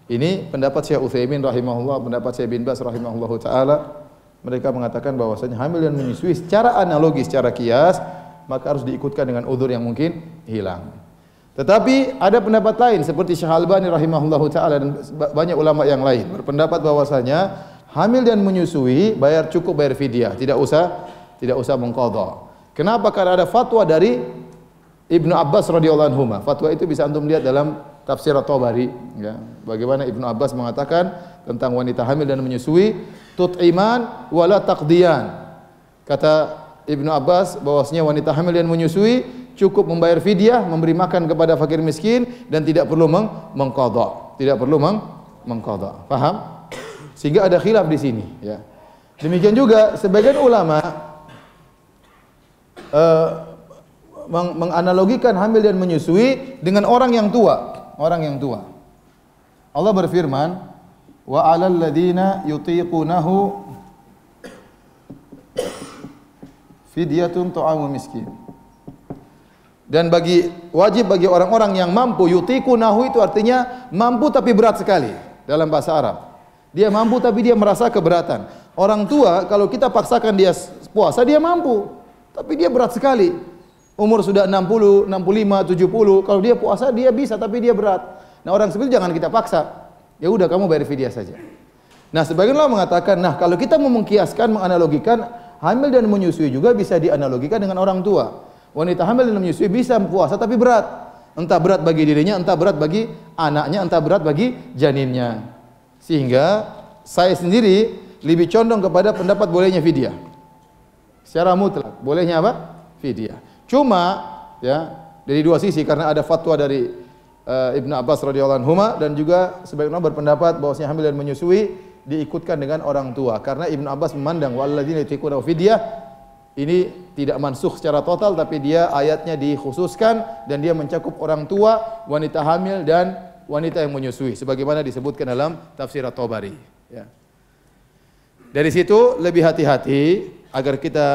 Ini pendapat Syekh Utsaimin rahimahullah, pendapat Syekh bin Bas rahimahullahu taala. Mereka mengatakan bahwasanya hamil dan menyusui secara analogi, secara kias, maka harus diikutkan dengan Udur yang mungkin hilang. Tetapi ada pendapat lain seperti Syekh Albani rahimahullahu taala dan banyak ulama yang lain berpendapat bahwasanya hamil dan menyusui bayar cukup bayar fidyah, tidak usah tidak usah mengqadha. Kenapa? Karena ada fatwa dari Ibnu Abbas radhiyallahu anhu. Fatwa itu bisa antum lihat dalam tafsir At-Tabari ya. Bagaimana Ibnu Abbas mengatakan tentang wanita hamil dan menyusui tut'iman wala taqdiyan. Kata Ibnu Abbas bahwasanya wanita hamil dan menyusui cukup membayar fidyah, memberi makan kepada fakir miskin dan tidak perlu meng mengqadha. Tidak perlu meng mengqadha. Paham? Sehingga ada khilaf di sini, ya. Demikian juga sebagian ulama uh, meng menganalogikan hamil dan menyusui dengan orang yang tua, orang yang tua. Allah berfirman, "Wa 'alal ladzina yutiqunahu fidyatun tu'amu miskin." Dan bagi wajib bagi orang-orang yang mampu yutiku nahu itu artinya mampu tapi berat sekali dalam bahasa Arab. Dia mampu tapi dia merasa keberatan. Orang tua kalau kita paksakan dia puasa dia mampu, tapi dia berat sekali. Umur sudah 60, 65, 70, kalau dia puasa dia bisa tapi dia berat. Nah, orang seperti jangan kita paksa. Ya udah kamu bayar fidyah saja. Nah, sebagian orang mengatakan, nah kalau kita mau mengkiaskan, menganalogikan hamil dan menyusui juga bisa dianalogikan dengan orang tua. Wanita hamil dan menyusui bisa puasa tapi berat. Entah berat bagi dirinya, entah berat bagi anaknya, entah berat bagi janinnya. Sehingga saya sendiri lebih condong kepada pendapat bolehnya fidyah. Secara mutlak, bolehnya apa? Fidyah. Cuma ya, dari dua sisi karena ada fatwa dari uh, Ibnu Abbas radhiyallahu anhu dan juga sebagian orang berpendapat bahwasanya hamil dan menyusui diikutkan dengan orang tua karena Ibnu Abbas memandang walladzina yutiquna fidyah ini tidak mansuh secara total tapi dia ayatnya dikhususkan dan dia mencakup orang tua, wanita hamil dan wanita yang menyusui sebagaimana disebutkan dalam tafsir At-Tabari ya. Dari situ lebih hati-hati agar kita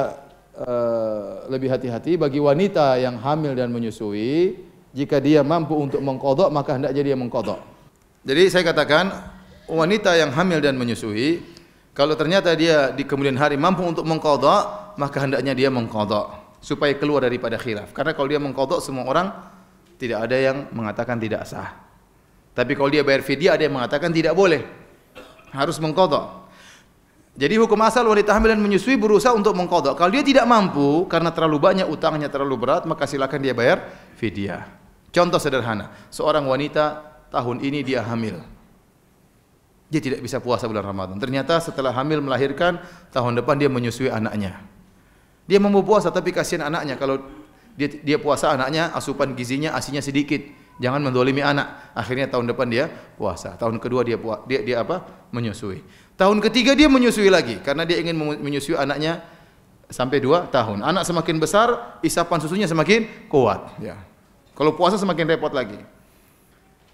uh, lebih hati-hati bagi wanita yang hamil dan menyusui jika dia mampu untuk mengkodok maka hendak jadi yang mengkodok. Jadi saya katakan wanita yang hamil dan menyusui kalau ternyata dia di kemudian hari mampu untuk mengkodok maka hendaknya dia mengkodok supaya keluar daripada khilaf. Karena kalau dia mengkodok semua orang tidak ada yang mengatakan tidak sah. Tapi kalau dia bayar fidyah ada yang mengatakan tidak boleh. Harus mengkodok. Jadi hukum asal wanita hamil dan menyusui berusaha untuk mengkodok. Kalau dia tidak mampu karena terlalu banyak utangnya terlalu berat maka silakan dia bayar fidyah. Contoh sederhana, seorang wanita tahun ini dia hamil. Dia tidak bisa puasa bulan Ramadan. Ternyata setelah hamil melahirkan tahun depan dia menyusui anaknya. Dia mau puasa tapi kasihan anaknya kalau dia, dia puasa anaknya asupan gizinya asinya sedikit. Jangan mendolimi anak. Akhirnya tahun depan dia puasa. Tahun kedua dia puasa, dia, dia apa? Menyusui. Tahun ketiga dia menyusui lagi karena dia ingin menyusui anaknya sampai dua tahun. Anak semakin besar, isapan susunya semakin kuat. Ya. Kalau puasa semakin repot lagi.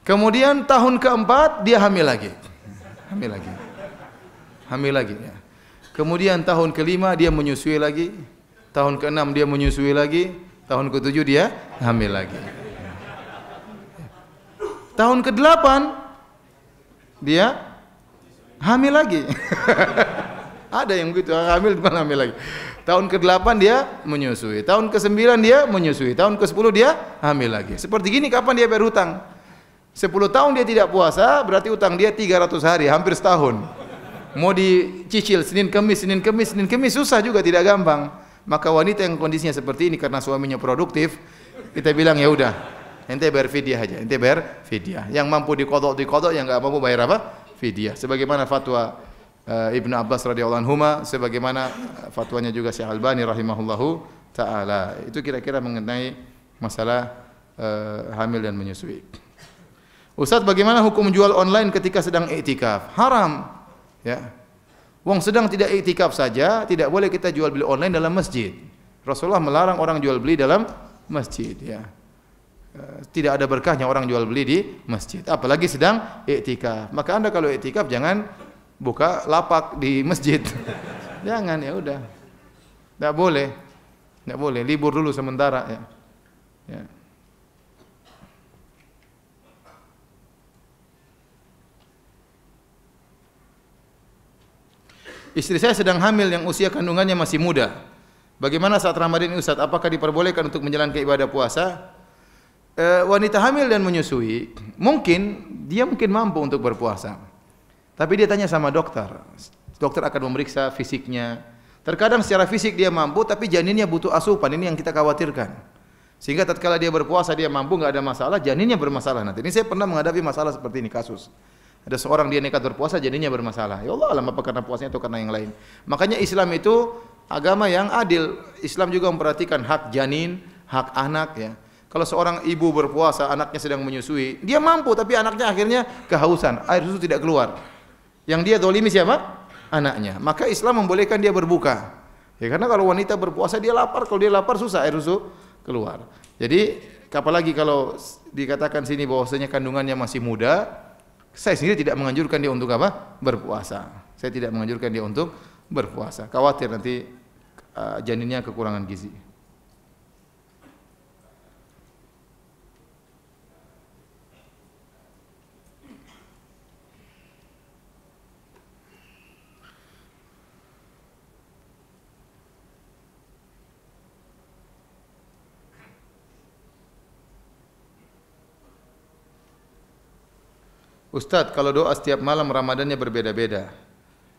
Kemudian tahun keempat dia hamil lagi, hamil lagi, hamil lagi. Ya. Kemudian tahun kelima dia menyusui lagi, tahun ke-6 dia menyusui lagi, tahun ke-7 dia hamil lagi. Tahun ke-8 dia hamil lagi. Ada yang begitu, hamil depan hamil lagi. Tahun ke-8 dia menyusui, tahun ke-9 dia menyusui, tahun ke-10 dia hamil lagi. Seperti gini kapan dia bayar hutang? 10 tahun dia tidak puasa, berarti utang dia 300 hari, hampir setahun. Mau dicicil Senin Kemis, Senin Kemis, Senin Kemis susah juga tidak gampang. Maka wanita yang kondisinya seperti ini karena suaminya produktif, kita bilang ya udah, ente bayar fidyah aja, ente bayar fidyah. Yang mampu dikodok dikodok, yang nggak mampu bayar apa? Fidyah. Sebagaimana fatwa uh, Ibnu Abbas radhiyallahu anhu, sebagaimana eh, fatwanya juga Syekh Albani rahimahullahu taala. Itu kira-kira mengenai masalah uh, hamil dan menyusui. Ustaz, bagaimana hukum jual online ketika sedang iktikaf? Haram. Ya. Wong sedang tidak iktikaf saja, tidak boleh kita jual beli online dalam masjid. Rasulullah melarang orang jual beli dalam masjid ya. Eh, tidak ada berkahnya orang jual beli di masjid, apalagi sedang iktikaf. Maka Anda kalau iktikaf jangan buka lapak di masjid. jangan ya sudah tak boleh. tak boleh, libur dulu sementara ya. Ya. Istri saya sedang hamil yang usia kandungannya masih muda. Bagaimana saat Ramadan ini Ustaz? Apakah diperbolehkan untuk menjalankan ibadah puasa? E, wanita hamil dan menyusui, mungkin dia mungkin mampu untuk berpuasa. Tapi dia tanya sama dokter. Dokter akan memeriksa fisiknya. Terkadang secara fisik dia mampu tapi janinnya butuh asupan. Ini yang kita khawatirkan. Sehingga tatkala dia berpuasa dia mampu nggak ada masalah, janinnya bermasalah nanti. Ini saya pernah menghadapi masalah seperti ini kasus. Ada seorang dia nekat berpuasa jadinya bermasalah. Ya Allah lama apa karena puasanya atau karena yang lain. Makanya Islam itu agama yang adil. Islam juga memperhatikan hak janin, hak anak ya. Kalau seorang ibu berpuasa, anaknya sedang menyusui, dia mampu tapi anaknya akhirnya kehausan, air susu tidak keluar. Yang dia dolimi siapa? Anaknya. Maka Islam membolehkan dia berbuka. Ya karena kalau wanita berpuasa dia lapar, kalau dia lapar susah air susu keluar. Jadi apalagi kalau dikatakan sini bahwasanya kandungannya masih muda, saya sendiri tidak menganjurkan dia untuk apa? Berpuasa. Saya tidak menganjurkan dia untuk berpuasa. Khawatir nanti eh, janinnya kekurangan gizi. Ustadz, kalau doa setiap malam Ramadannya berbeda-beda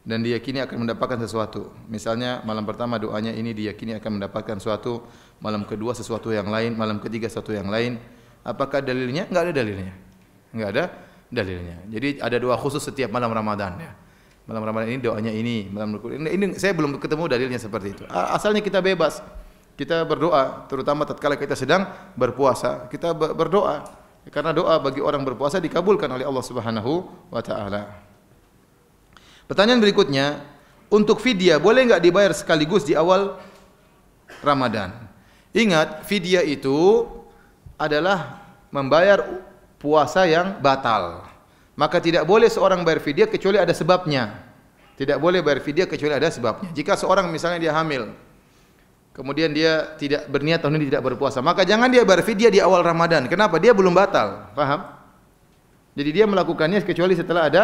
dan diyakini akan mendapatkan sesuatu. Misalnya malam pertama doanya ini diyakini akan mendapatkan sesuatu, malam kedua sesuatu yang lain, malam ketiga sesuatu yang lain. Apakah dalilnya? Enggak ada dalilnya. Enggak ada dalilnya. Jadi ada doa khusus setiap malam Ramadan ya. Malam Ramadan ini doanya ini, malam ini, ini saya belum ketemu dalilnya seperti itu. Asalnya kita bebas. Kita berdoa, terutama tatkala kita sedang berpuasa, kita berdoa karena doa bagi orang berpuasa dikabulkan oleh Allah Subhanahu wa taala. Pertanyaan berikutnya, untuk fidyah boleh nggak dibayar sekaligus di awal Ramadan? Ingat, fidyah itu adalah membayar puasa yang batal. Maka tidak boleh seorang bayar fidyah kecuali ada sebabnya. Tidak boleh bayar fidyah kecuali ada sebabnya. Jika seorang misalnya dia hamil, kemudian dia tidak berniat tahun ini tidak berpuasa, maka jangan dia dia di awal Ramadan. Kenapa? Dia belum batal. Faham? Jadi dia melakukannya kecuali setelah ada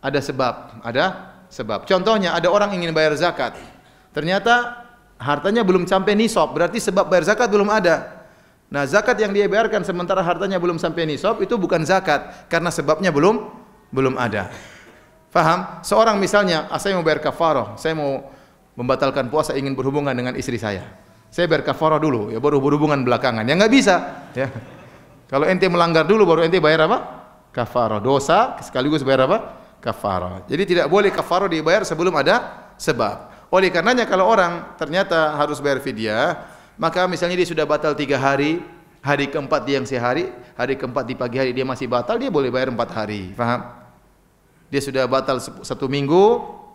ada sebab, ada sebab. Contohnya ada orang ingin bayar zakat. Ternyata hartanya belum sampai nisab, berarti sebab bayar zakat belum ada. Nah, zakat yang dia bayarkan sementara hartanya belum sampai nisab itu bukan zakat karena sebabnya belum belum ada. Faham? Seorang misalnya, ah, saya mau bayar kafarah, saya mau membatalkan puasa ingin berhubungan dengan istri saya. Saya berkafarah dulu, ya baru berhubungan belakangan. Ya nggak bisa. Ya. Kalau ente melanggar dulu baru ente bayar apa? Kafarah dosa sekaligus bayar apa? Kafarah. Jadi tidak boleh kafarah dibayar sebelum ada sebab. Oleh karenanya kalau orang ternyata harus bayar fidyah, maka misalnya dia sudah batal tiga hari, hari keempat dia yang sehari, hari keempat di pagi hari dia masih batal, dia boleh bayar empat hari. Faham? Dia sudah batal satu minggu,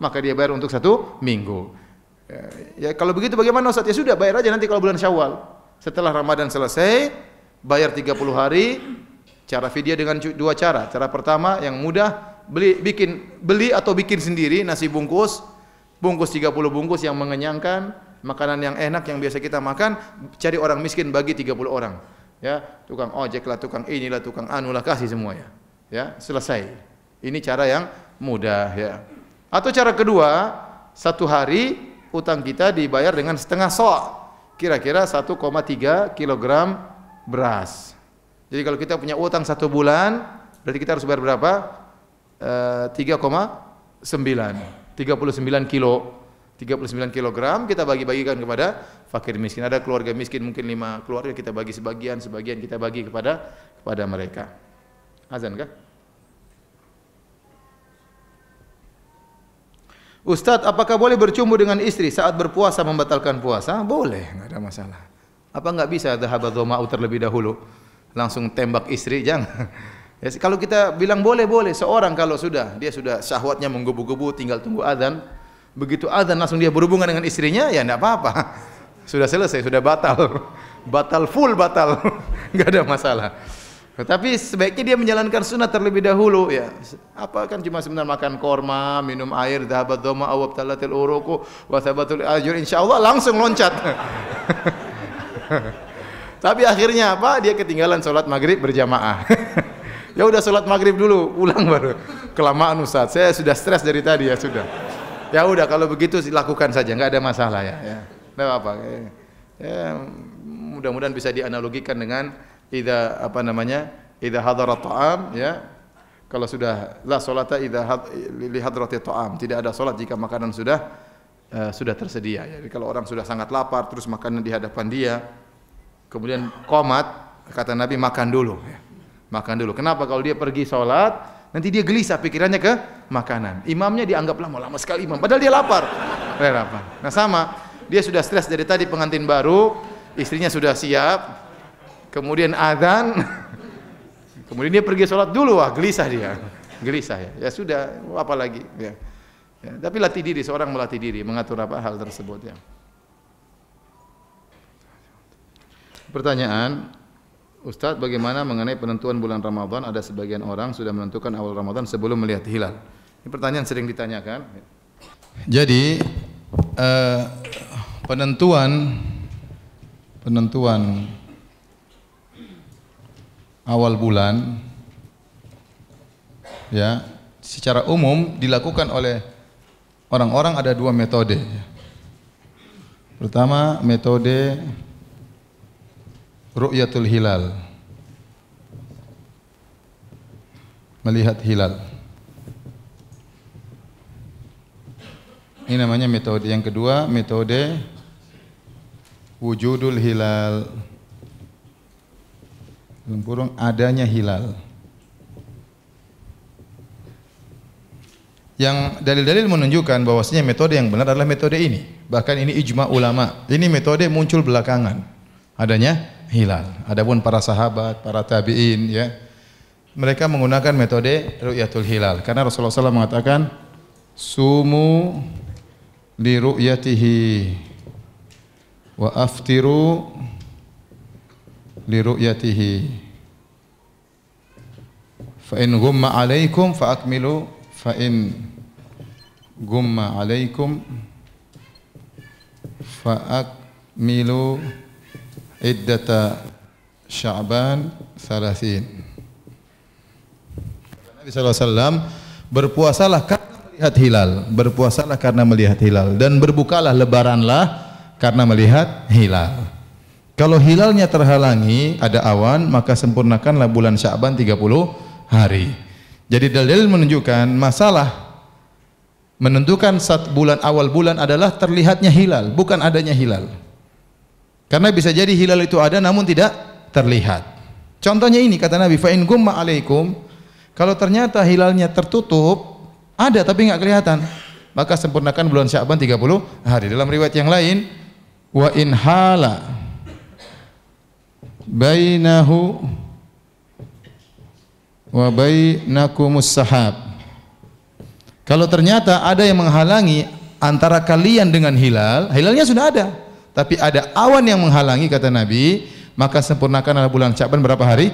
maka dia bayar untuk satu minggu. Ya, kalau begitu bagaimana Ustaz? Ya sudah bayar aja nanti kalau bulan Syawal. Setelah Ramadan selesai, bayar 30 hari. Cara fidyah dengan dua cara. Cara pertama yang mudah, beli bikin beli atau bikin sendiri nasi bungkus, bungkus 30 bungkus yang mengenyangkan, makanan yang enak yang biasa kita makan, cari orang miskin bagi 30 orang. Ya, tukang ojek lah, tukang inilah, tukang anulah kasih semuanya. Ya, selesai. Ini cara yang mudah ya. Atau cara kedua, satu hari utang kita dibayar dengan setengah so, kira-kira 1,3 kg beras. Jadi kalau kita punya utang satu bulan, berarti kita harus bayar berapa? E, 3,9 39 kilo 39 kg kita bagi-bagikan kepada fakir miskin. Ada keluarga miskin mungkin lima keluarga kita bagi sebagian, sebagian kita bagi kepada kepada mereka. Azan kah? Ustadz, apakah boleh bercumbu dengan istri saat berpuasa membatalkan puasa? Boleh, nggak ada masalah. Apa enggak bisa dhahabadhu ma'u terlebih dahulu? Langsung tembak istri, jangan. Ya, kalau kita bilang boleh, boleh. Seorang kalau sudah, dia sudah syahwatnya menggebu-gebu, tinggal tunggu azan. Begitu azan langsung dia berhubungan dengan istrinya, ya enggak apa-apa. Sudah selesai, sudah batal. Batal full batal. Enggak ada masalah. Tetapi sebaiknya dia menjalankan sunnah terlebih dahulu ya. Apa kan cuma sebentar makan korma, minum air, dhabat doma, awab talatil uruku, wasabatul ajur. Insya Allah langsung loncat. Tapi akhirnya apa? Dia ketinggalan sholat maghrib berjamaah. ya udah sholat maghrib dulu, ulang baru. Kelamaan Ustaz, saya sudah stres dari tadi ya sudah. Ya udah kalau begitu lakukan saja, nggak ada masalah ya. ya. apa-apa. Ya, mudah-mudahan bisa dianalogikan dengan ida apa namanya? Idza hadara ta'am ya. Kalau sudah la salata idza li hadrati ta'am, tidak ada solat jika makanan sudah uh, sudah tersedia. Jadi kalau orang sudah sangat lapar terus makanan di hadapan dia, kemudian komat, kata Nabi makan dulu ya. Makan dulu. Kenapa kalau dia pergi salat Nanti dia gelisah pikirannya ke makanan. Imamnya dianggap lama, lama sekali imam. Padahal dia lapar. Nah sama, dia sudah stres dari tadi pengantin baru, istrinya sudah siap, kemudian azan, kemudian dia pergi sholat dulu, wah gelisah dia, gelisah ya, ya sudah, apa lagi, ya. ya. Tapi latih diri, seorang melatih diri, mengatur apa hal tersebut ya. Pertanyaan, Ustadz bagaimana mengenai penentuan bulan Ramadan? Ada sebagian orang sudah menentukan awal Ramadan sebelum melihat hilal. Ini pertanyaan sering ditanyakan. Jadi eh, penentuan penentuan awal bulan ya secara umum dilakukan oleh orang-orang ada dua metode. Pertama metode ru'yatul hilal. Melihat hilal. Ini namanya metode yang kedua, metode wujudul hilal dalam kurung adanya hilal. Yang dalil-dalil menunjukkan bahwasanya metode yang benar adalah metode ini. Bahkan ini ijma ulama. Ini metode muncul belakangan adanya hilal. Adapun para sahabat, para tabi'in ya. Mereka menggunakan metode ru'yatul hilal karena Rasulullah SAW mengatakan sumu li ru'yatihi wa aftiru liru'yatihi fa in gumma alaikum fa akmilu fa in gumma alaikum fa akmilu iddata sya'ban salasin Nabi SAW berpuasalah karena melihat hilal berpuasalah karena melihat hilal dan berbukalah lebaranlah karena melihat hilal kalau hilalnya terhalangi, ada awan, maka sempurnakanlah bulan Sya'ban 30 hari. Jadi dalil menunjukkan masalah menentukan saat bulan awal bulan adalah terlihatnya hilal, bukan adanya hilal. Karena bisa jadi hilal itu ada namun tidak terlihat. Contohnya ini kata Nabi, "Fa in gumma alaikum" Kalau ternyata hilalnya tertutup, ada tapi nggak kelihatan, maka sempurnakan bulan Sya'ban 30 hari. Dalam riwayat yang lain, "Wa in hala" bainahu wa bainakumus sahab. Kalau ternyata ada yang menghalangi antara kalian dengan hilal, hilalnya sudah ada, tapi ada awan yang menghalangi kata Nabi, maka sempurnakanlah bulan Sya'ban berapa hari?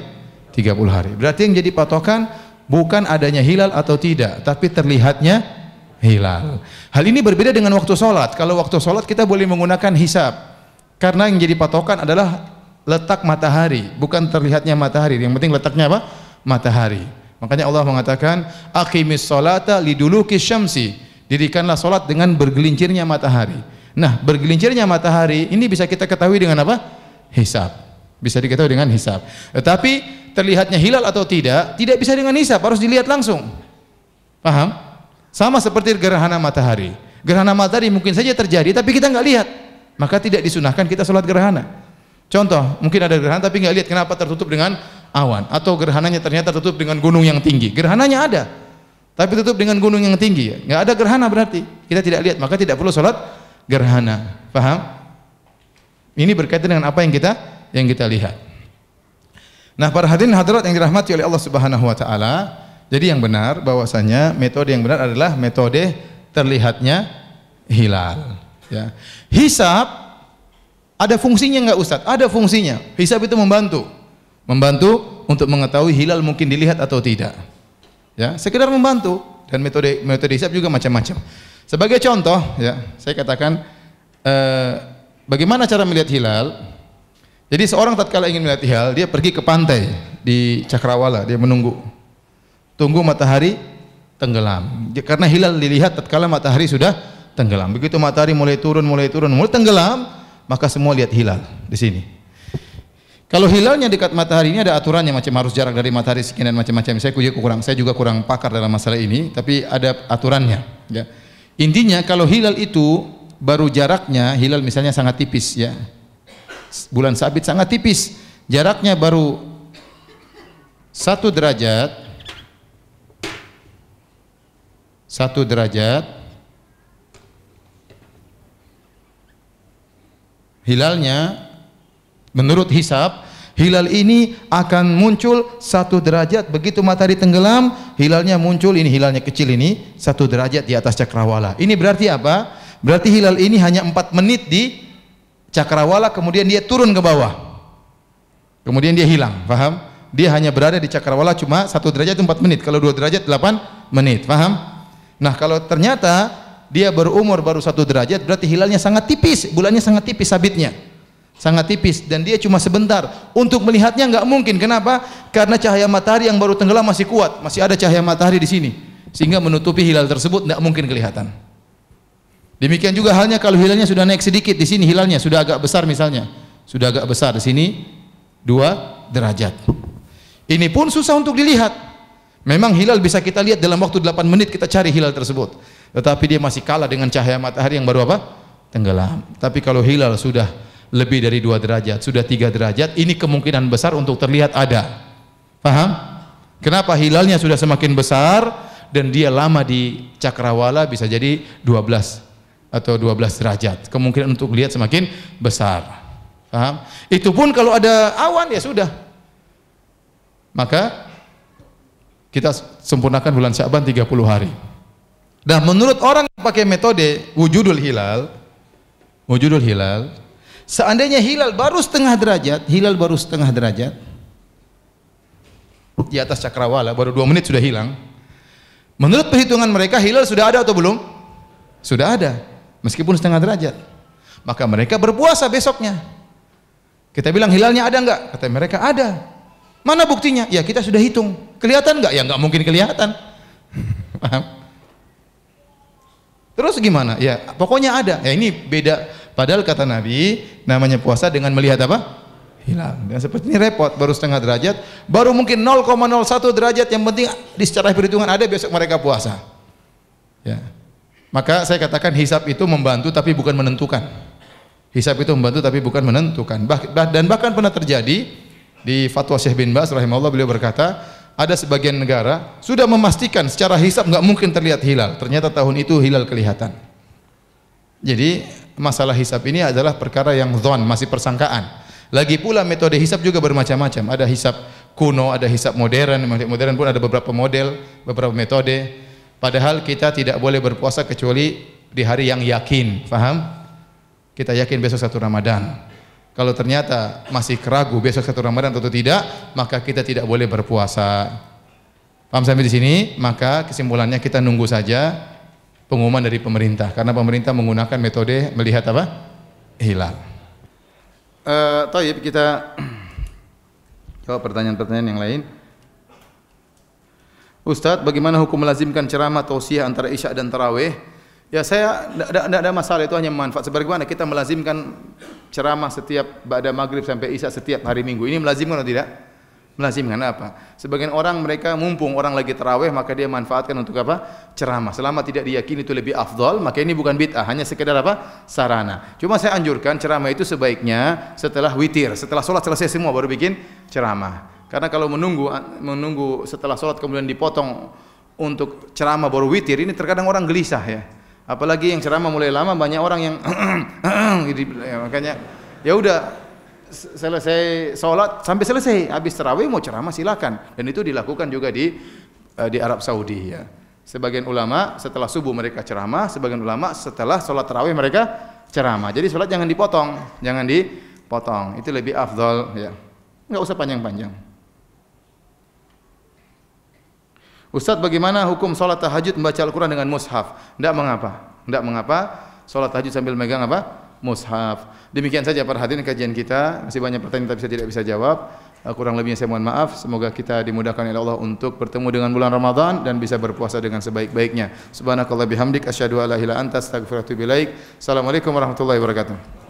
30 hari. Berarti yang jadi patokan bukan adanya hilal atau tidak, tapi terlihatnya hilal. Hal ini berbeda dengan waktu sholat. Kalau waktu sholat kita boleh menggunakan hisab. Karena yang jadi patokan adalah letak matahari, bukan terlihatnya matahari. Yang penting letaknya apa? Matahari. Makanya Allah mengatakan, "Aqimis salata liduluki syamsi." Dirikanlah solat dengan bergelincirnya matahari. Nah, bergelincirnya matahari ini bisa kita ketahui dengan apa? Hisab. Bisa diketahui dengan hisab. Tetapi terlihatnya hilal atau tidak, tidak bisa dengan hisab, harus dilihat langsung. Paham? Sama seperti gerhana matahari. Gerhana matahari mungkin saja terjadi tapi kita nggak lihat. Maka tidak disunahkan kita sholat gerhana. Contoh, mungkin ada gerhana tapi nggak lihat kenapa tertutup dengan awan atau gerhananya ternyata tertutup dengan gunung yang tinggi. Gerhananya ada, tapi tertutup dengan gunung yang tinggi. Nggak ada gerhana berarti kita tidak lihat, maka tidak perlu sholat gerhana. Paham? Ini berkaitan dengan apa yang kita yang kita lihat. Nah, para hadirin hadirat yang dirahmati oleh Allah Subhanahu wa taala, jadi yang benar bahwasanya metode yang benar adalah metode terlihatnya hilal, ya. Hisab ada fungsinya nggak Ustadz? Ada fungsinya. Hisab itu membantu. Membantu untuk mengetahui hilal mungkin dilihat atau tidak. Ya, sekedar membantu dan metode metode hisab juga macam-macam. Sebagai contoh, ya, saya katakan eh, bagaimana cara melihat hilal? Jadi seorang tatkala ingin melihat hilal, dia pergi ke pantai di Cakrawala, dia menunggu tunggu matahari tenggelam. Karena hilal dilihat tatkala matahari sudah tenggelam. Begitu matahari mulai turun, mulai turun, mulai tenggelam, maka semua lihat hilal di sini. Kalau hilalnya dekat matahari ini ada aturannya macam harus jarak dari matahari sekian dan macam-macam. Saya juga kurang, saya juga kurang pakar dalam masalah ini, tapi ada aturannya. Ya. Intinya kalau hilal itu baru jaraknya hilal misalnya sangat tipis ya. Bulan sabit sangat tipis, jaraknya baru satu derajat, satu derajat hilalnya menurut hisab hilal ini akan muncul satu derajat begitu matahari tenggelam hilalnya muncul ini hilalnya kecil ini satu derajat di atas cakrawala ini berarti apa berarti hilal ini hanya empat menit di cakrawala kemudian dia turun ke bawah kemudian dia hilang paham dia hanya berada di cakrawala cuma satu derajat itu empat menit kalau dua derajat delapan menit paham nah kalau ternyata dia berumur baru satu derajat berarti hilalnya sangat tipis bulannya sangat tipis sabitnya sangat tipis dan dia cuma sebentar untuk melihatnya nggak mungkin kenapa karena cahaya matahari yang baru tenggelam masih kuat masih ada cahaya matahari di sini sehingga menutupi hilal tersebut tidak mungkin kelihatan demikian juga halnya kalau hilalnya sudah naik sedikit di sini hilalnya sudah agak besar misalnya sudah agak besar di sini dua derajat ini pun susah untuk dilihat memang hilal bisa kita lihat dalam waktu 8 menit kita cari hilal tersebut tetapi dia masih kalah dengan cahaya matahari yang baru apa? Tenggelam. Tapi kalau hilal sudah lebih dari dua derajat, sudah tiga derajat, ini kemungkinan besar untuk terlihat ada. Paham? Kenapa hilalnya sudah semakin besar dan dia lama di cakrawala bisa jadi dua belas atau dua belas derajat. Kemungkinan untuk lihat semakin besar. Paham? Itu pun kalau ada awan ya sudah. Maka kita sempurnakan bulan Syaban 30 hari. Nah, menurut orang yang pakai metode wujudul hilal, wujudul hilal, seandainya hilal baru setengah derajat, hilal baru setengah derajat di atas cakrawala baru dua menit sudah hilang. Menurut perhitungan mereka hilal sudah ada atau belum? Sudah ada, meskipun setengah derajat. Maka mereka berpuasa besoknya. Kita bilang hilalnya ada enggak? Kata mereka ada. Mana buktinya? Ya kita sudah hitung. Kelihatan enggak? Ya enggak mungkin kelihatan. Paham? Terus gimana? Ya, pokoknya ada. Ya ini beda. Padahal kata Nabi, namanya puasa dengan melihat apa? Hilang. Dan seperti ini repot, baru setengah derajat, baru mungkin 0,01 derajat. Yang penting di secara perhitungan ada besok mereka puasa. Ya. Maka saya katakan hisap itu membantu tapi bukan menentukan. Hisap itu membantu tapi bukan menentukan. Bah, bah, dan bahkan pernah terjadi di fatwa Syekh bin Bas rahimahullah beliau berkata, ada sebagian negara sudah memastikan secara hisap nggak mungkin terlihat hilal. Ternyata tahun itu hilal kelihatan. Jadi masalah hisap ini adalah perkara yang zon, masih persangkaan. Lagi pula metode hisap juga bermacam-macam. Ada hisap kuno, ada hisap modern. Modern pun ada beberapa model, beberapa metode. Padahal kita tidak boleh berpuasa kecuali di hari yang yakin, faham? Kita yakin besok satu Ramadan. Kalau ternyata masih keragu besok satu Ramadan atau tidak, maka kita tidak boleh berpuasa. Paham sampai di sini? Maka kesimpulannya kita nunggu saja pengumuman dari pemerintah karena pemerintah menggunakan metode melihat apa? hilal. Uh, Taib kita jawab pertanyaan-pertanyaan yang lain. Ustadz, bagaimana hukum melazimkan ceramah tausiah antara isya dan taraweh? Ya saya tidak ada masalah itu hanya manfaat. Sebagaimana kita melazimkan ceramah setiap pada maghrib sampai isya setiap hari minggu. Ini melazimkan atau tidak? Melazimkan apa? Sebagian orang mereka mumpung orang lagi teraweh maka dia manfaatkan untuk apa? Ceramah. Selama tidak diyakini itu lebih afdol maka ini bukan bid'ah hanya sekedar apa? Sarana. Cuma saya anjurkan ceramah itu sebaiknya setelah witir, setelah sholat selesai semua baru bikin ceramah. Karena kalau menunggu menunggu setelah sholat kemudian dipotong untuk ceramah baru witir ini terkadang orang gelisah ya apalagi yang ceramah mulai lama banyak orang yang ya, makanya ya udah selesai sholat sampai selesai habis terawih mau ceramah silakan dan itu dilakukan juga di eh, di Arab Saudi ya sebagian ulama setelah subuh mereka ceramah sebagian ulama setelah sholat terawih mereka ceramah jadi sholat jangan dipotong jangan dipotong itu lebih afdol ya nggak usah panjang-panjang Ustaz bagaimana hukum solat tahajud membaca Al-Quran dengan mushaf? Tidak mengapa. Tidak mengapa. Solat tahajud sambil megang apa? Mushaf. Demikian saja para kajian kita. Masih banyak pertanyaan tapi saya tidak bisa jawab. Eh, kurang lebihnya saya mohon maaf. Semoga kita dimudahkan oleh Allah untuk bertemu dengan bulan Ramadan dan bisa berpuasa dengan sebaik-baiknya. Subhanakallah bihamdik. Asyadu ala ila anta laik. Assalamualaikum warahmatullahi wabarakatuh.